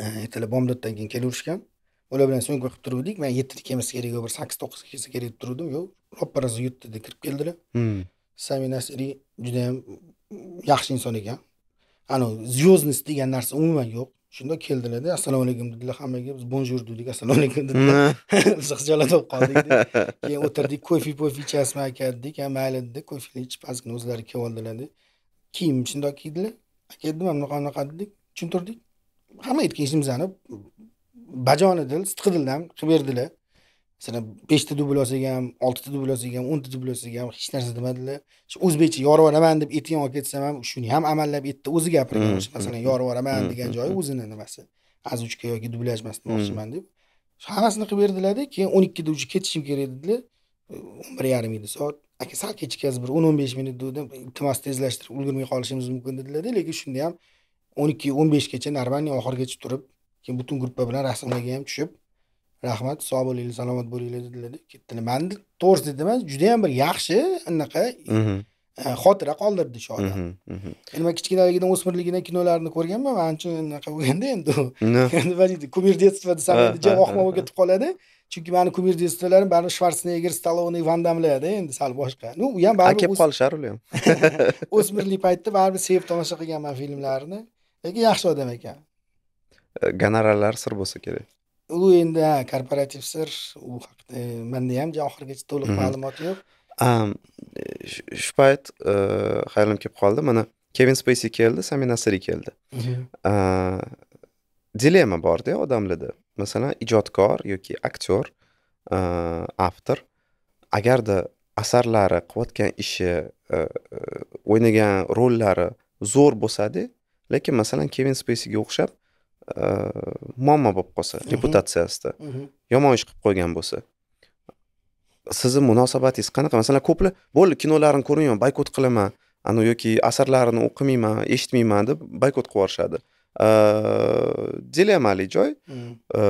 ertalab bomdoddan keyin kelaverishgan ular bilan syomka qilib turgandik man yettida kelmasa kerak yo bir sakkiz to'qqizga kelsa kerak deb turgandim yo'q roppa rosa yettida kirib keldilar hmm. sami nasri judayam yaxshi inson ekan anavi звездность degan narsa umuman yo'q shunda keldilarda assalomu alaykum dedilar hammaga biz bonjur dedik assalomu alaykum dedilar hmm. biz xijolat bo'lib qoldik keyin o'tirdik kofe pofe ichasizmi aka dedik ha mayli dedi kofeni ichib ozgina o'zlari kelib oldilar kiyim shundoq kiydilar aka dedim mana bunaqa bunaqa dedik tushuntirdik hamma aytgan ishimizni bajonidil sidqidildan qilib berdilar masalan beshta dubl olsak ham oltita dubl olsak ham o'nta dubl olsak ham hech narsa demadilar shu o'zbekcha yuboraman deb aytgan olib ketsam ham shuni ham amallab aytdi o'zi gapirgan hmm, hmm, masalan hmm, yorib yuboraman degan joyi o'zini nimasi azuchka yoki dublyajmas demoqchiman deb hammasini qilib berdilarda keyin o'n ikkida уже ketishim kerak dedilar o'n bir yarim edi soat aka sal kechikasiz bir o'n o'n besh minut dedim iltimos tezlashtirib ulgurmay qolishimiz mumkin dedilarda lekin shunda ham o'n ikki o'n beshgacha нормальный oxirigacha turib keyin butun gruppa bilan rasmlarga ham tushib rahmat sog' bo'linglar salomat bo'linglar dedilar ketdilar man to'g'risini juda judayam bir yaxshi anaqa mhmm. e, xotira qoldirdi shu odam endi mhmm, man mhmm. kichkinaligidan o'smirligidan kinolarni ko'rganman ancha anaqa bo'lganda endi nima deydi kumir детства desam juda oqma bo'lib ketib qoladi chunki mani kumir detstvalarim baribir shvarsenegger stalovniy van damlarda endi sal boshqa ну u ham baribir kelib qolishar ular ham o'smirlik paytida baribir sevib tomosha qilganman filmlarini lekin yaxshi odam ekan e, gonorarlar sir bo'lsa kerak u endi ha korporativ sir u haqida e, manda ham oxirigacha to'liq mhm. ma'lumot yo'q e, shu payt hayolim kelib qoldi mana kevin spacey keldi sami siri keldi mhm. dilemma borda odamlarda masalan ijodkor yoki aktyor avtor agarda asarlari qilayotgan ishi o'ynagan rollari zo'r bo'lsada lekin masalan kevin speysga o'xshab e, muammo bo'lib qolsa mhm. reputatsiyasida mhm. yomon ish qilib qo'ygan bo'lsa sizni munosabatingiz qanaqa masalan ko'plar bo'ldi kinolarini ko'rmayman boykot qilaman anu yoki asarlarini o'qimayman eshitmayman deb boykot qilib yuborishadi e, dilemali joy mhm. e,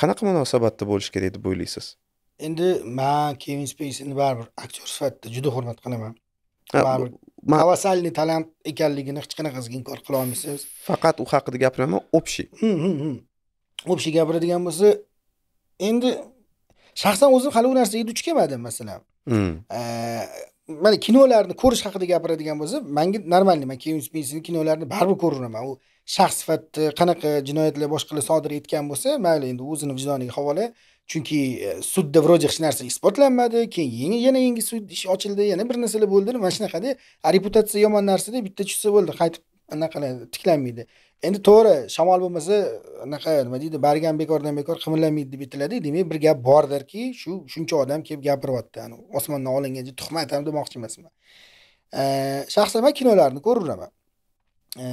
qanaqa munosabatda bo'lish kerak deb o'ylaysiz endi man kevin speysini baribir aktyor sifatida juda hurmat qilaman baribir vasalniy talant ekanligini hech qanaqasiga inkor qila olmaysiz faqat u haqida gapiraman общий общий hm, hm, hm. gapiradigan bo'lsa endi shaxsan o'zim hali u narsaga duch kelmadim masalan mana kinolarni ko'rish haqida gapiradigan bo'lsa manga нормальный man kevin speysini kinolarini baribir ko'raveraman u shaxs sifatida qanaqa jinoyatlar boshqalar sodir etgan bo'lsa mayli endi o'zini vijdoniga havola chunki e, sudda вроде hech narsa isbotlanmadi keyin yana yangi sud ishi ochildi yana bir narsalar bo'ldi mana shunaqada reputatsiya yomon narsada bitta tushsa bo'ldi qaytib anaqalar tiklanmaydi endi to'g'ri shamol bo'lmasa e, anaqa nima deydi bargan bekordan bekor qimirlamaydi deb aytiladi demak bir gap bordirki shu shuncha odam kelib gapiryapti osmondan olingancha tuhmat ham demoqchi emasman e, shaxsan man kinolarni ko'raveraman e,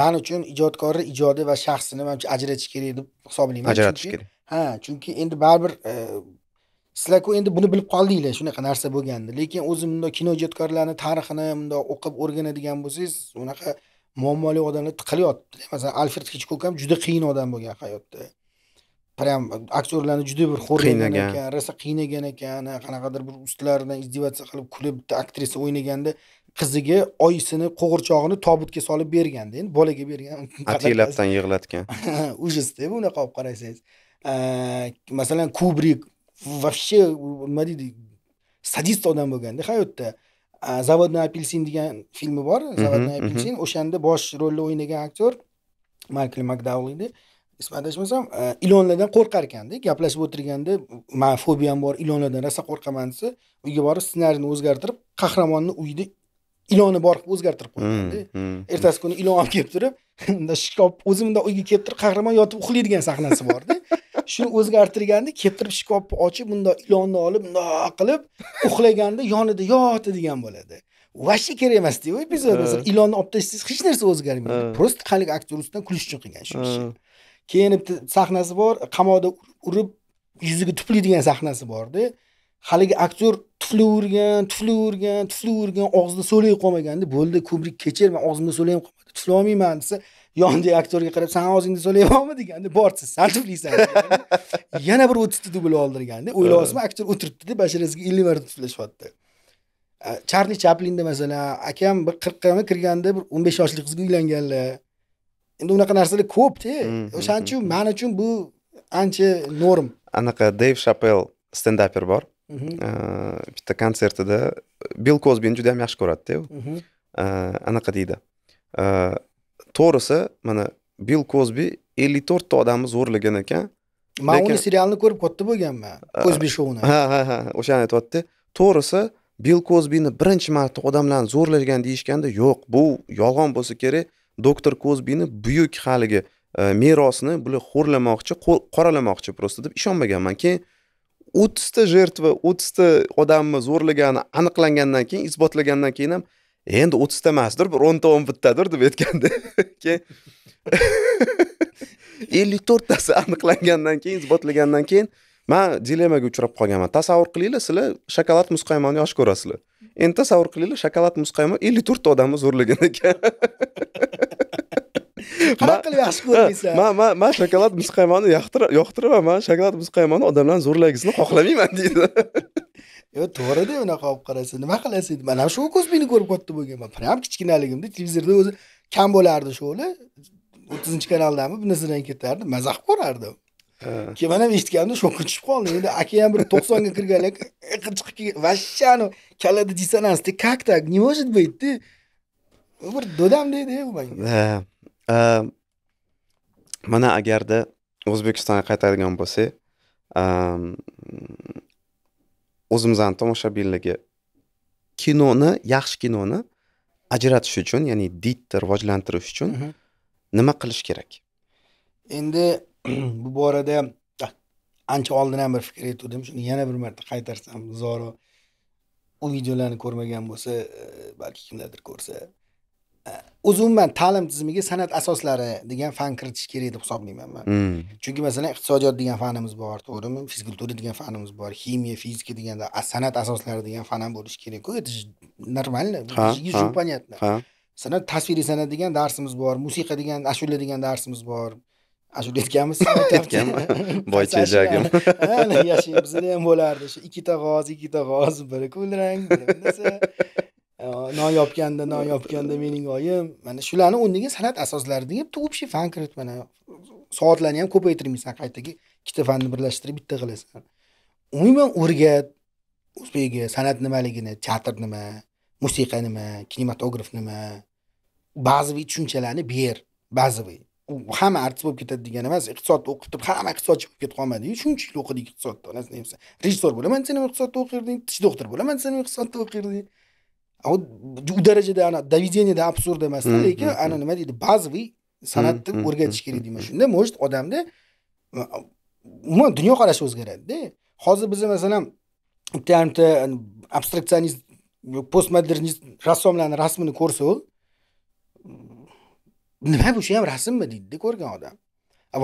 man uchun ijodkorni ijodi va shaxsini manimcha ajratish kerak deb hisoblayman ajratish kerak ha chunki endi baribir sizlarku endi buni bilib qoldinglar shunaqa narsa bo'lganini lekin o'zi bundoq kino ijodkorlarini tarixini bundoq o'qib o'rganadigan bo'lsangiz unaqa muammoli odamlar tiqilyapti masalan alfred hichkok ham juda qiyin odam bo'lgan hayotda прям aktyorlarni juda bir xo'rlagan ekan rosa qiynagan ekan qanaqadir bir ustlaridan издеваться qilib kulib bitta aktrisa o'ynaganda qiziga oyisini qo'g'irchog'ini tobutga solib berganda endi bolaga bergan ataylabdan yig'latgan ужасda bunaqa olib qarasangiz masalan kubrik вообще nima deydi sadist odam bo'lganda hayotda zavodnoy apelsin degan filmi bor zavodnoy apelsin o'shanda bosh rolni o'ynagan aktyor maykl makdaul edi esim adashmasam ilonlardan qo'rqar ekanda gaplashib o'tirganda man fobiyam bor ilonlardan rosa qo'rqaman desa uyga borib ssenariyni o'zgartirib qahramonni uyida iloni bor qilib o'zgartirib qo'yganda ertasi kuni ilon olib kelib turib shkop o'zi bundoq uyga kelib turib qahramon yotib uxlaydigan sahnasi borda shuni o'zgartirganda keltirib shkafni ochib bundoq ilonni olib bundoq qilib uxlaganda yonida degan bo'ladi вообще kerak u epizod ilonni olib tashlasangiz hech narsa o'zgarmaydi просто haligi aktyor ustidan kulish uchun qilgan shu ishni keyin bitta sahnasi bor qamoqda urib yuziga tuflaydigan sahnasi borda haligi aktyor tufli urgan tufli urgan urgan og'zida so'lay qolmaganda bo'ldi kubrik kechir man og'zimda so'lay ham qolmadi tuflolmayman desa yonidagi aktyorga qarab san og'zingni so'layapmanmi deganda borsiz san tufliysan yana bir o'ttizta dubl oldirganda o'ylayapsizmi aktyor o'tiribdida basharasiga ellik marta tuflashyapti charli chaplinda masalan akam bir qirqqami kirganda bir o'n besh yoshli qizga uylanganlar endi unaqa narsalar ko'pda hmm, hmm, o'shaning hmm, uchun man uchun bu ancha norm anaqa deyv shapel stendaper bor mhm. bitta konsertida bill kozbini juda ham yaxshi ko'radida mhm. u anaqa deydi to'g'risi mana bill kozbi ellik to'rtta odamni zo'rlagan ekan man uni serialni ko'rib katta bo'lganman kozbi shouni ha ha ha o'shani aytyapti to'g'risi bill kozbini birinchi marta odamlarni zo'rlagan deyishganda yo'q bu yolg'on bo'lsa kerak doktor kozbini buyuk haligi e, merosni bular xo'rlamoqchi qoralamoqchi просто deb ishonmaganman keyin o'ttizta жертва o'ttizta odamni zo'rlagani aniqlangandan keyin isbotlagandan keyin ham endi o'ttizta emasdir bir o'nta o'n bittadir deb aytganda keyin ellik to'rttasi aniqlangandan keyin isbotlagandan keyin man dilemmaga uchrab qolganman tasavvur qilinglar sizlar shokolad muzqaymoqni yaxshi ko'rasizlar endi tasavvur qilinglar shokolad muzqaymoq ellik to'rtta odamni zo'rlagan ekan qanaqa qilib yaxshi ko'rmaysan man eh, man man shokolad muzqaymani yoqtiraman shokolad muzqaymani odamlarni zo'rlagisini xohlamayman deydi yo to'g'rida unaqa olib qarasa nima qilasan endi mana shu kuzbinni ko'rib katta bo'lganman прям kichkinaligimda televizorda o'zi kam bo'lardi sho'li o'ttizinchi kanaldami narsadan ketardi mazax ko'rardim eh. keyin man ham eshitganimda shokka tushib qoldim endi aka ham bir to'qsonga ekan chiqib kelgan вообще anavi kalada dissonans как так не может быть ты bir dodam deydi u manga eh. mana э, agarda o'zbekistonga qaytadigan bo'lsak э, o'zimizni tomoshabinligi kinoni yaxshi kinoni ajratish uchun ya'ni didni rivojlantirish uchun nima qilish kerak endi bu borada ah, ancha oldin ham bir fikr aytgandim shuni yana bir marta qaytarsam zoro u videolarni ko'rmagan bo'lsa e, balki kimlardir ko'rsa o'zi umuman ta'lim tizimiga san'at asoslari degan fan kiritish kerak deb hisoblayman man hmm. chunki masalan iqtisodiyot degan fanimiz bor to'g'rimi fizkultura degan fanimiz bor ximiya fizika deganda san'at asoslari degan fan ham bo'lishi kerakku это нормально shu понятно san'at tasviriy san'at degan darsimiz bor musiqa degan ashula degan darsimiz bor ashula aytganmiz aytganman boycha chejagim yashaymiz ham bo'lardi shu ikkita g'oz ikkita g'oz biri kulrang biri bunisi non yopganda non yopganda mening oyim mana shularni o'rniga san'at asoslari deb общий fan kiritib mana soatlarni ham ko'paytirmaysan qaytaga ikkita fanni birlashtirib bitta qilasan umuman o'rgat o'zbekga san'at nimaligini teatr nima musiqa nima kinematograf nima bazaviy tushunchalarni ber bazaviy hamma artist bo'lib ketadi degani emas iqtisod o'qib turib hamma iqtisodchi bo'lib ketib qolmadiyu shuncha yil o'qidik emsa rejissor bo'laman ham iqtisodda o'qirding tish doktor bo'laman ham iqtisodda o'qirding u darajada ana доведение absurd emas lekin ana nima deydi bazaviy san'atni o'rgatish kerak deyman shunda может odamda umuman dunyoqarashi o'zgaradida hozir biz masalan bitta bitta abstraksionist postmodernist rassomlarni rasmini ko'rsak nima bu shu ham rasmmi deydida ko'rgan odam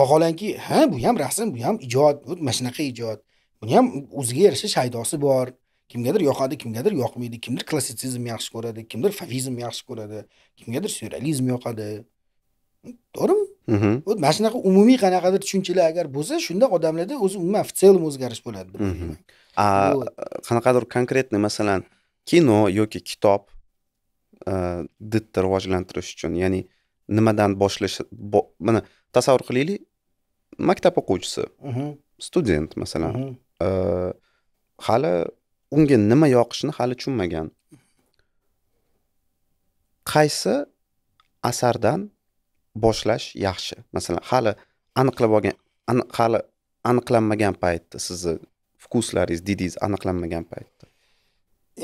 vaholanki ha bu ham rasm bu ham ijod mana shunaqa ijod buni ham o'ziga yarasha shaydosi bor kimgadir yoqadi kimgadir yoqmaydi kimdir klassitsizm yaxshi ko'radi kimdir favizm yaxshi ko'radi kimgadir syurrealizm yoqadi to'g'rimi mana shunaqa umumiy qanaqadir tushunchalar agar bo'lsa shunda odamlarda o'zi umuman в целом o'zgarish bo'ladi deb a qanaqadir конкретный masalan kino yoki kitob didni rivojlantirish uchun ya'ni nimadan boshlash mana tasavvur qilaylik maktab o'quvchisi student masalan hali unga nima yoqishini hali tushunmagan qaysi asardan boshlash yaxshi masalan hali aniqlab olgan an, hali aniqlanmagan paytda sizni vkuslaringiz didingiz aniqlanmagan paytda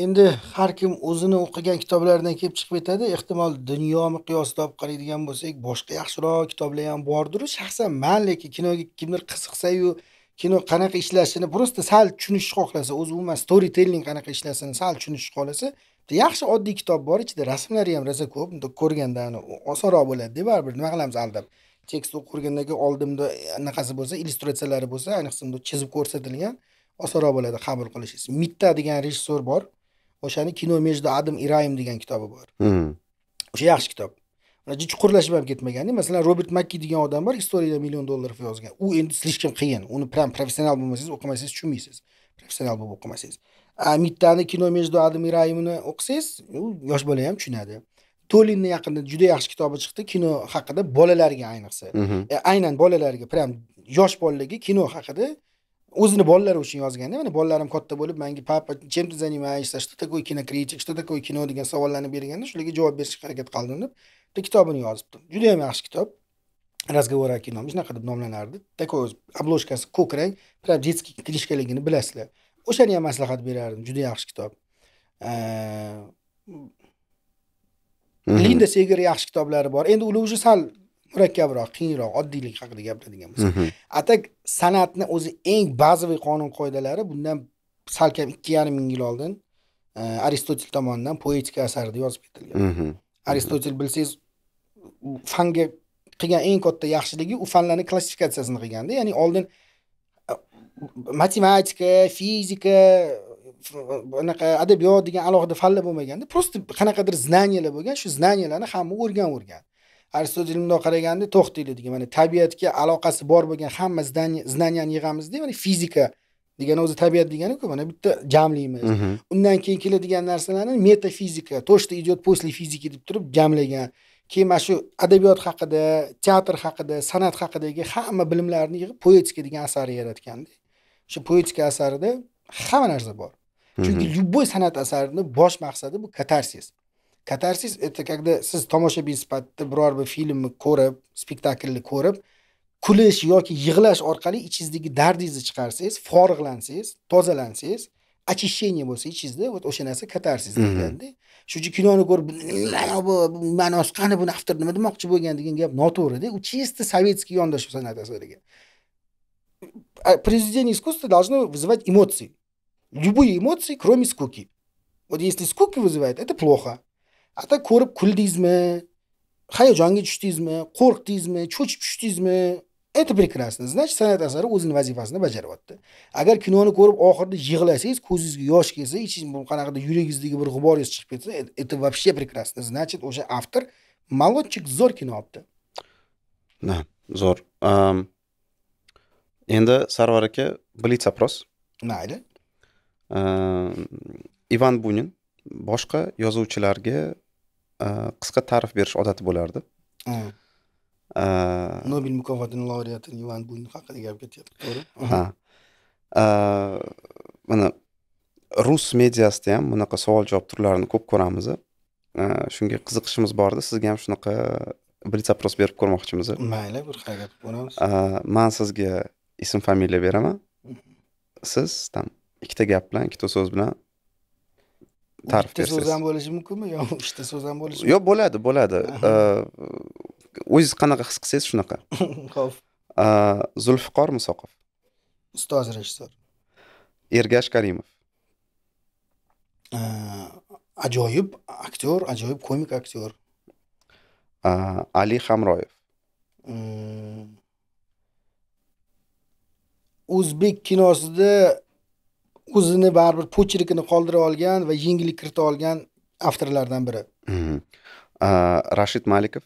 endi har kim o'zini o'qigan kitoblaridan kelib chiqib aytadi ehtimol dunyo miqyosida olib qaraydigan bo'lsak boshqa yaxshiroq kitoblar ham bordir shaxsan man lekin kinoga kimdir qiziqsayu kino qanaqa ishlashini просто sal tushunishni xohlasa o'zi umuman story telling qanaqa ishlashini sal tushunishni xohlasa yaxshi oddiy kitob bor ichida rasmlari ham rosa ko'p ko'rganda osonroq bo'ladi baribir nima qilamiz aldab tekst o'qib ko'rgandan keyin oldimda anaqasi e, bo'lsa illyustratsiyalari bo'lsa ayniqsa bunda chizib ko'rsatilgan osonroq bo'ladi qabul qilishingiz mitta degan rejissyor bor o'shani kino между adam и degan kitobi bor hmm. o'sha yaxshi kitob chuqurlashib ham ketmagan masalan robert makki degan odam bor istoriyada million dollarov yozgan u endi слишком qiyin uni прям professional bo'lmasangiz o'qimasangiz tushunmaysiz professional bo'lib o'qimasangiz mittani kino между адами раимini o'qisangiz u yosh bola ham tushunadi tolinni yaqinda juda yaxshi kitobi chiqdi kino haqida bolalarga ayniqsa mhm. e, aynan bolalarga прям yosh bolalarga kino haqida o'zini bolalari uchun yozganda mana bolalarim katta bo'lib manga papa чем ты занимаешься что такое кинокритик что такое кино degan savollarni berganda shularga javob berishga harakat qildim deb bitta kitobini yozibdi juda yam yaxshi kitob разговор о kino shunaqa deb nomlanardi такой обложкасы ko'k rang прям детский knishkaligini bilasizlar o'shani ham maslahat berardim juda yaxshi kitob mhm. linda seger yaxshi kitoblari bor endi ular уже sal murakkabroq qiyinroq oddiylik haqida gapiradigan bo'lsak mhm. atak san'atni o'zi eng bazaviy qonun qoidalari bundan salkam ikki yarim ming yil oldin e, aristotel tomonidan poetika asarida yozib ketilgan mhm. aristotel bilsangiz fanga qilgan eng katta yaxshiligi u fanlarni klassifikatsiyasini qilganda ya'ni oldin uh, matematika fizika anaqa adabiyot degan alohida fanlar bo'lmaganda просто qanaqadir знанияlar bo'lgan shu знанияlarni hamma o'rgan o'rgan aristotel bundoq qaraganda to'xtaylik degan mana tabiatga aloqasi bor bo'lgan hamma знанияni yig'amizda mana fizika degani o'zi tabiat deganiku mana bitta jamlaymiz mm-hmm. undan keyin keladigan narsalarni metafizika то что идет после fiziki deb turib jamlagan keyin mana shu adabiyot haqida teatr haqida san'at haqidagi hamma bilimlarni yig'ib poetika degan asar yaratganda o'sha poetika asarida hamma narsa bor chunki любой san'at asarini bosh maqsadi bu katarsis katarsis это когда siz tomoshabin sifatida biror bir filmni ko'rib spektaklni ko'rib kulish yoki yig'lash orqali ichingizdagi dardingizni chiqarsangiz forig'lansangiz tozalansangiz очищение bo'lsa ichingizda вот o'sha narsa katarsis deyiladi shu kinoni ko'rib mana bu ma'nosi qani buni avtor nima demoqchi bo'lgan degan gap noto'g'rida u чисто советский yondashuv san'at asariga произведение искусства должно вызывать эмоции любые эмоции кроме скуки вот если скуки вызывает это плохо а так ko'rib kuldingizmi hayajonga tushdingizmi qo'rqdingizmi cho'chib tushdingizmi Это прекрасно. Значит, san'at asari o'zini vazifasini bajaryapti. Agar kinoni ko'rib oxirida yig'lasangiz, ko'zingizga yosh kelsa, ichingiz qanaqadir yuragingizdagi bir g'uboringiz chiqib ketsa, e, это вообще прекрасно. Значит, o'sha avtor молодчик zo'r kino olibdi. Да, zo'r. Endi Sarvar aka blitz apros. Mayli. Ivan Bunin boshqa yozuvchilarga qisqa ta'rif berish odati bo'lardi. Mm. nobel mukofotini laureati ivan bun haqida gap ketyapti to'g'ri ha mana rus mediasida ham bunaqa savol javob turlarini ko'p ko'ramiz shunga qiziqishimiz borda sizga ham shunaqa blitz oпрос berib ko'rmoqchimiz mayli bir harakat qilib ko'ramiz man sizga ism familiya beraman siz там ikkita gap bilan ikkita so'z bilan ta'rif bersangiz ikkita so'z ham bo'lishi mumkinmi yo uchta so'z ham bo'lishi yo'q bo'ladi bo'ladi o'zingiz qanaqa his qilsangiz shunaqa ho'p zulfiqor musoqov ustoz rejissor ergash karimov ajoyib aktyor ajoyib komik aktyor ali hamroyev mm. o'zbek kinosida o'zini baribir pochirkini qoldira olgan va yengillik kirita olgan avtorlardan biri mm-hmm. rashid malikov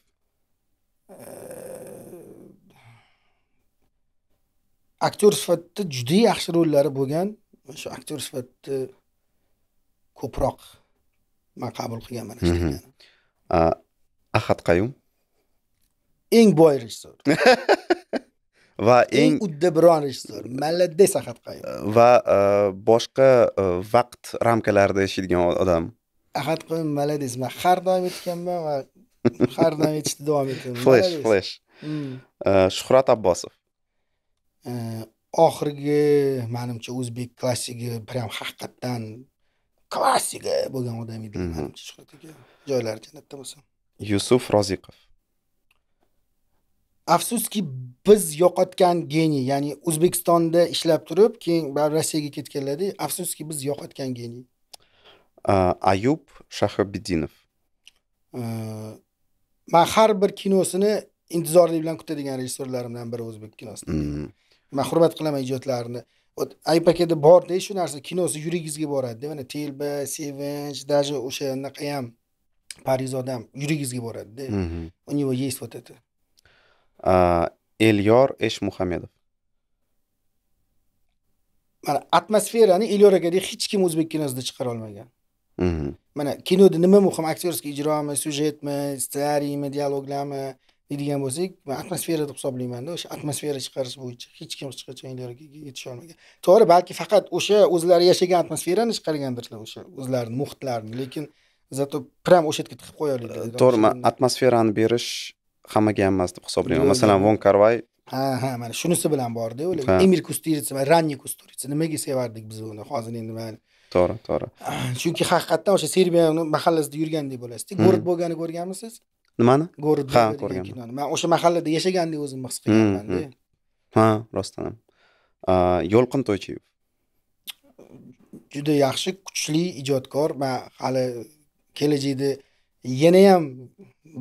aktyor sifatida juda yaxshi rollari bo'lgan shu aktyor sifatida ko'proq man qabul qilganman ahad qayum eng boy rejissyor va eng uddaburon rejissyor молодец ahad qayum va e, boshqa e, vaqt ramkalarida yashaydigan odam ahad qayum молодец man har doim aytganman va har doim aytishda davom etaman flesh flesh mm. e, shuhrat abbosov oxirgi manimcha o'zbek klassigi прям haqiqatdan klassika bo'lgan odam edi manimcha shunaqa aka joylari jannatda bo'lsin yusuf roziqov afsuski biz yo'qotgan geniy ya'ni o'zbekistonda ishlab turib keyin baribir rossiyaga ketganlarda afsuski biz yo'qotgan geniy ayub shahobiddinov man har bir kinosini intizorlik bilan kutadigan rejissyorlarimdan biri o'zbek kinosida man hurmat qilaman ijodlarini ayb akada borda shu narsa kinosi yuragingizga boradida mana telba sevinch даже o'sha anaqa ham parizoda ham yuragingizga boradida у mhm. него есть вот это elyor eshmuhamedov mana atmosferani elyor akadek hech kim o'zbek kinosida chiqara olmagan mhm. mana kinoda nima muhim aktyorskiy ijromi syujetmi ssenariymi dialoglarmi deydigan bo'lsak man atmosfera deb hisoblaymanda o'sha atmosfera chiqarish bo'yicha hech kim hech qachon ilgariga yetisholmagan to'g'ri balki faqat o'sha o'zlari yashagan atmosferani chiqargandirlar o'sha o'zlarini muhitlarini lekin зато прям o'sha yerga tiqib qo'yoladi to'g'ri man atmosferani berish hammaga ham emas deb hisoblayman masalan von karvay ha ha mana shunisi bilan borda o'ylayman emir kusturica va ranniy kusturica nimaga sevardik biz uni hozir endi mayli to'g'ri to'g'ri chunki haqiqatdan o'sha serbiyani mahallasida yurgandek bo'lasizda город hmm. bo'lgani ko'rganmisiz nimani город ha ko'rganman man o'sha mahallada yashagandek o'zimni his qilganmanda mm-hmm. ha rostdan ham yo'lqin to'ychiyev juda yaxshi kuchli ijodkor man hali kelajakda yana ham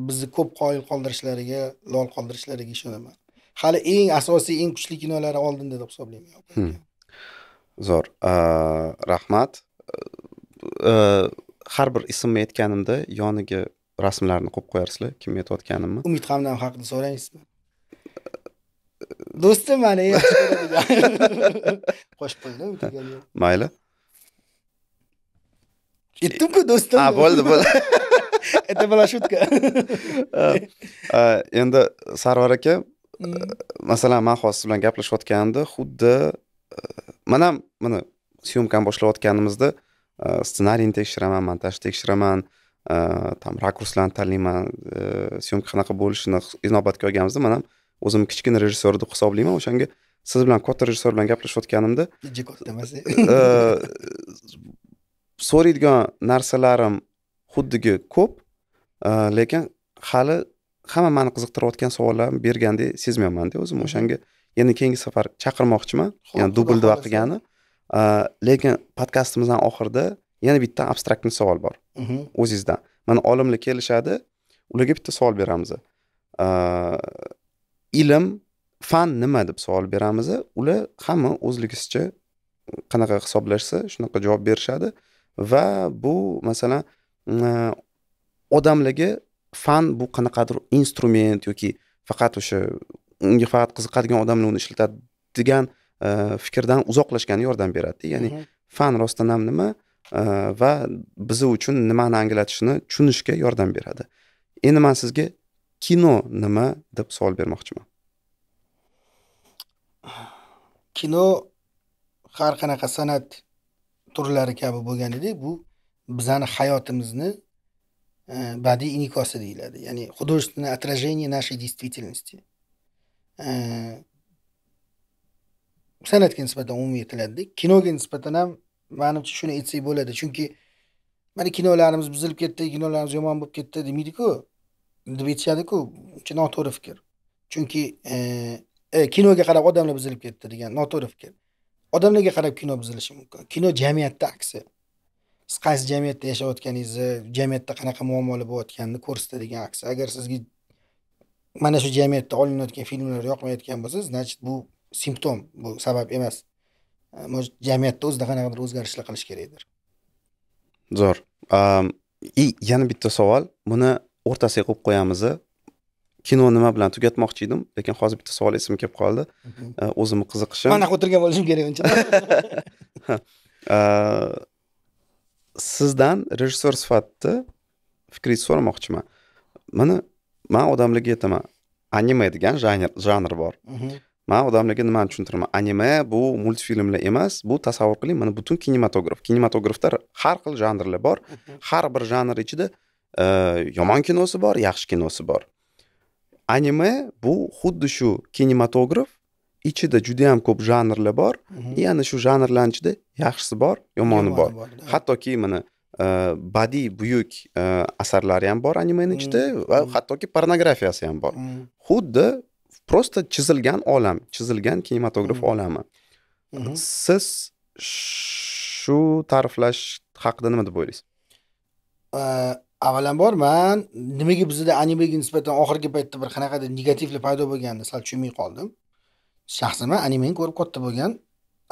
bizni ko'p qoyil qoldirishlariga lol qoldirishlariga ishonaman hali eng asosiy eng kuchli kinolari oldinda deb hisoblayman hmm. zo'r rahmat har bir ismni aytganimda yoniga rasmlarni qo'yib qo'yarsizlar kim aytayotganimni umid hamdam haqida so'raysizmi do'stim mani e, qo'shib qo'yinglar mayli aytdimku do'stim ha bo'ldi bo'ldi это была шутка endi sarvar aka mm. masalan man hozir siz bilan gaplashayotganimda xuddi man e, ham mana syomkani boshlayotganimizda e, ssenariyni tekshiraman montajni tekshiraman Э, там rakurslarni tanlayman syomka qanaqa bo'lishini inobatga olganimizda man ham o'zimni kichkina rejissyor deb hisoblayman o'shanga siz bilan katta rejissyor bilan gaplashayotganimda katta emas э, so'raydigan narsalarim xuddigi ko'p э, lekin hali hamma mani qiziqtirayotgan savollarni berganday sezmayapmanda o'zim o'shanga yana keyingi safar chaqirmoqchiman ya'ni dubl va qilgani lekin podkastimizni oxirida yana bitta abstraktni savol bor mhm. o'zingizdan mana olimlar kelishadi ularga bitta savol beramiz ilm fan nima deb savol beramiz ular hamma o'zligisicha qanaqa hisoblashsa shunaqa javob berishadi va bu masalan e, odamlarga fan bu qanaqadir instrument yoki faqat o'sha unga faqat qiziqadigan odamlar uni ishlatadi degan e, fikrdan uzoqlashgani yordam beradida ya'ni mhm. fan rostdan ham nima va bizi uchun nimani anglatishini tushunishga yordam beradi endi man sizga kino nima deb savol bermoqchiman kino har qanaqa san'at turlari kabi bo'lganidek bu bizani hayotimizni badiiy inikosi deyiladi ya'ni художественное отражение нашей действительности san'atga nisbatan umumiy aytiladida kinoga nisbatan ham manimcha shuni aytsak bo'ladi chunki mana kinolarimiz buzilib ketdi kinolarimiz yomon bo'lib ketdi demaydiku deb aytishadiku uncha noto'g'ri fikr chunki e, e, kinoga qarab odamlar buzilib ketdi degan noto'g'ri fikr odamlarga qarab kino buzilishi mumkin kino jamiyatda aksi siz qaysi jamiyatda yashayotganingizni jamiyatda qanaqa muammolar bo'layotganini ko'rsatadigan aksi agar sizga mana shu jamiyatda olinayotgan filmlar yoqmayotgan bo'lsa значит bu simptom bu sabab emas jamiyatda o'zida qanaqadir o'zgarishlar qilish kerakdir zo'r и yana bitta savol buni o'rtasiga qo'yib qo'yamiz kino nima bilan tugatmoqchi edim lekin hozir bitta savol esimga kelib qoldi o'zimni qiziqishim mana o'tirgan bo'lishim kerak uncha sizdan rejissor sifatida fikringizni so'ramoqchiman mana man odamlarga aytaman anime degan janr janr bor man odamlarga nimani tushuntiraman anime bu multfilmlar emas bu tasavvur qiling mana butun kinematograf kinematografda har xil janrlar bor mhm. har bir janr ichida e, yomon kinosi bor yaxshi kinosi bor anime bu xuddi shu kinematograf ichida juda yam ko'p janrlar bor и mhm. ana shu janrlarni ichida yaxshisi bor yomoni bor hattoki mana e, badiiy buyuk e, asarlari ham bor animeni mhm. ichida va hattoki pornografiyasi ham bor xuddi просто chizilgan olam chizilgan kinematograf mm-hmm. olami mm-hmm. siz shu ta'riflash haqida nima deb o'ylaysiz avvalambor man nimaga bizda animega nisbatan oxirgi paytda bir qanaqadir negativlar paydo bo'lganini sal tushunmay qoldim shaxsan man animeni ko'rib katta bo'lgan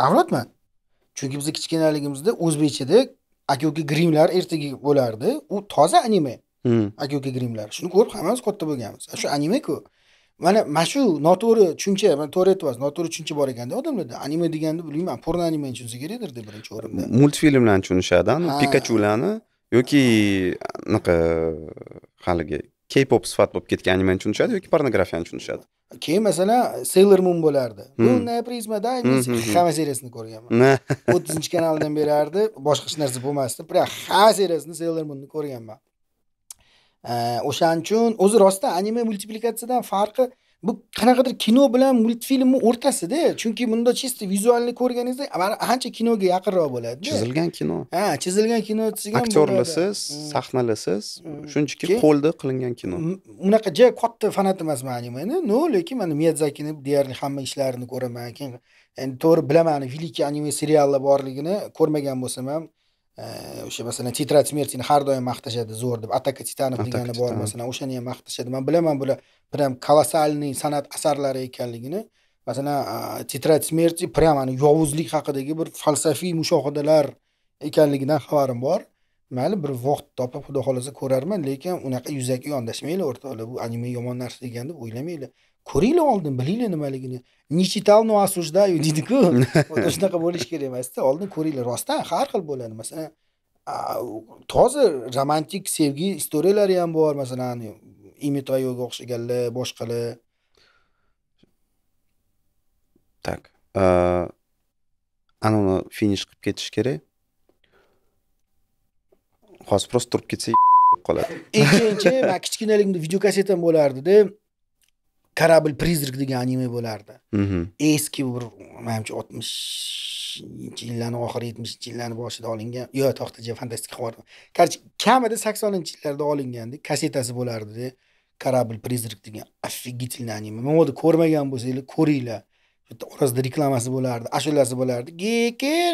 avlodman chunki biza kichkinaligimizda o'zbekchada aka uka grimlar ertagi bo'lardi u toza anime hmm. aka uka grimlar shuni ko'rib hammamiz katta bo'lganmiz shu animeku mana mana shu noto'g'ri tushuncha man to'g'ri aytyapsiz noto'g'ri tushuncha bor ekanda odamlarda anime deganda bilmayman porno animeni tushunsa kerakdirda birinchi o'rinda multfilmlarni tushunishadi pikachularni yoki anaqa haligi key pop sifat bo'lib ketgan animeni tushunishadi yoki pornografiyani tushunishadi keyin masalan sailor moon bo'lardi лунная prizma да hamma seriyasini ko'rganman o'ttizinchi kanaldan berardi boshqa hech narsa bo'lmasdi прям hamma seriyasini sailor moonni ko'rganman o'shaning uchun o'zi rostdan anime multiplikatsiyadan farqi bu qanaqadir kino bilan multfilmni o'rtasida chunki bunda chista vizualni ko'rganingizda ancha kinoga yaqinroq bo'ladi chizilgan kino ha chizilgan kino chizilgan aktyorlisiz mm. sahnalisiz mm. shunchaki qo'lda qilingan kino unaqa ja katta fanat emasman animeni no lekin mana miyadzakini deyarli hamma ishlarini ko'raman keyin endi to'g'ri bilaman veliki anime seriallar borligini ko'rmagan bo'lsam ham o'sha masalan tetrad смертini har doim maqtashadi zo'r deb ataka titanov degani bor masalan o'shani ham maqtashadi man bilaman bular прям kolossalniy san'at asarlari ekanligini masalan tetrad смерти прям ani yovuzlik haqidagi bir falsafiy mushohadalar ekanligidan xabarim bor mayli bir vaqt topib xudo xohlasa ko'rarman lekin unaqa yuzaki yondashmanglar o'rtoqlar bu anime yomon narsa degan deb o'ylamanglar ko'ringlar oldin bilinglar nimaligini не читал но осуждаю deydiku shunaqa bo'lishi kerak emasda oldin ko'ringlar rostdan har xil bo'ladi masalan toza romantik sevgi istoriyalari ham bor masalan imitoyoga o'xshaganlar boshqalar так anavini finish qilib ketish kerak hozir просто turib ketsa qoladi ikkinchi man kichkinaligimda videokassetam bo'lardida korabl призрак degan anime bo'lardi eski bir manimcha oltmishinchi yillarni oxiri yetmishinchi yillarni boshida olingan yo to'xtaja fantastika xabar короче kamida saksoninchi yillarda olingandi kassetasi bo'lardida korabl призрак degan офигительный anime momoda ko'rmagan bo'lsanglar ko'ringlar bitta orasida reklamasi bo'lardi ashulasi bo'lardi gekir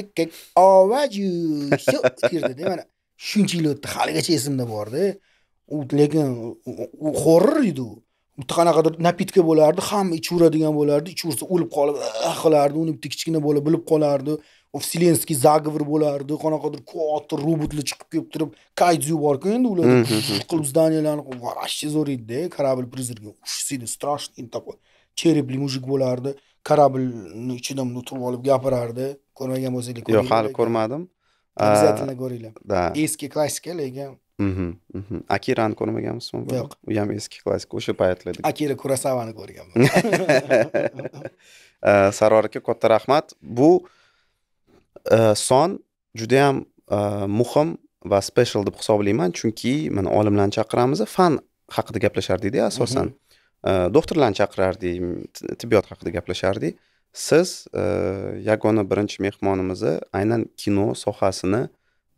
gekir ovaju deb mana shuncha yil o'tdi haligacha esimda borda lekin horror edi u bitta qanaqadir napitka bo'lardi hamma ichaveradigan bo'lardi ichaversa o'lib qolib ah, qilardi uni bitta kichkina bola bilib qolardi вселенский заговор bo'lardi qanaqadir katta robotlar chiqib kelib turib kayzu borku endi ular mm-hmm. qilib zdaniyalarni вообще zo'r edida korabl призраки seni страшный такой черепli мужик bo'lardi kорабльni ichida turib olib gapirardi ko'rmagan bo'lsanglar yo'q hali ko'rmadim обязательно ko'ringlar eski klassika lekin akirani ko'rmaganmisiz yo'q u ham eski klassika o'sha paytlarda akira kurasavani ko'rganman sarvar aka katta rahmat bu son juda yam muhim va special deb hisoblayman chunki mana olimlarni chaqiramiz fan haqida gaplashardik asosan doktorlarni chaqirardik tibbiyot haqida gaplashardik siz yagona birinchi mehmonimizni aynan kino sohasini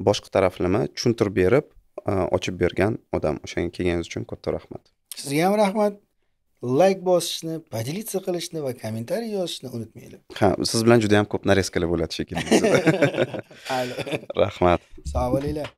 boshqa taraflama tushuntirib berib Э, ochib bergan odam o'shanga kelganingiz uchun katta rahmat sizga ham rahmat layk bosishni поделиться qilishni va kommentariy yozishni unutmanglar ha siz bilan juda ham ko'p narezkalar bo'ladi shekilli rahmat sog' bo'linglar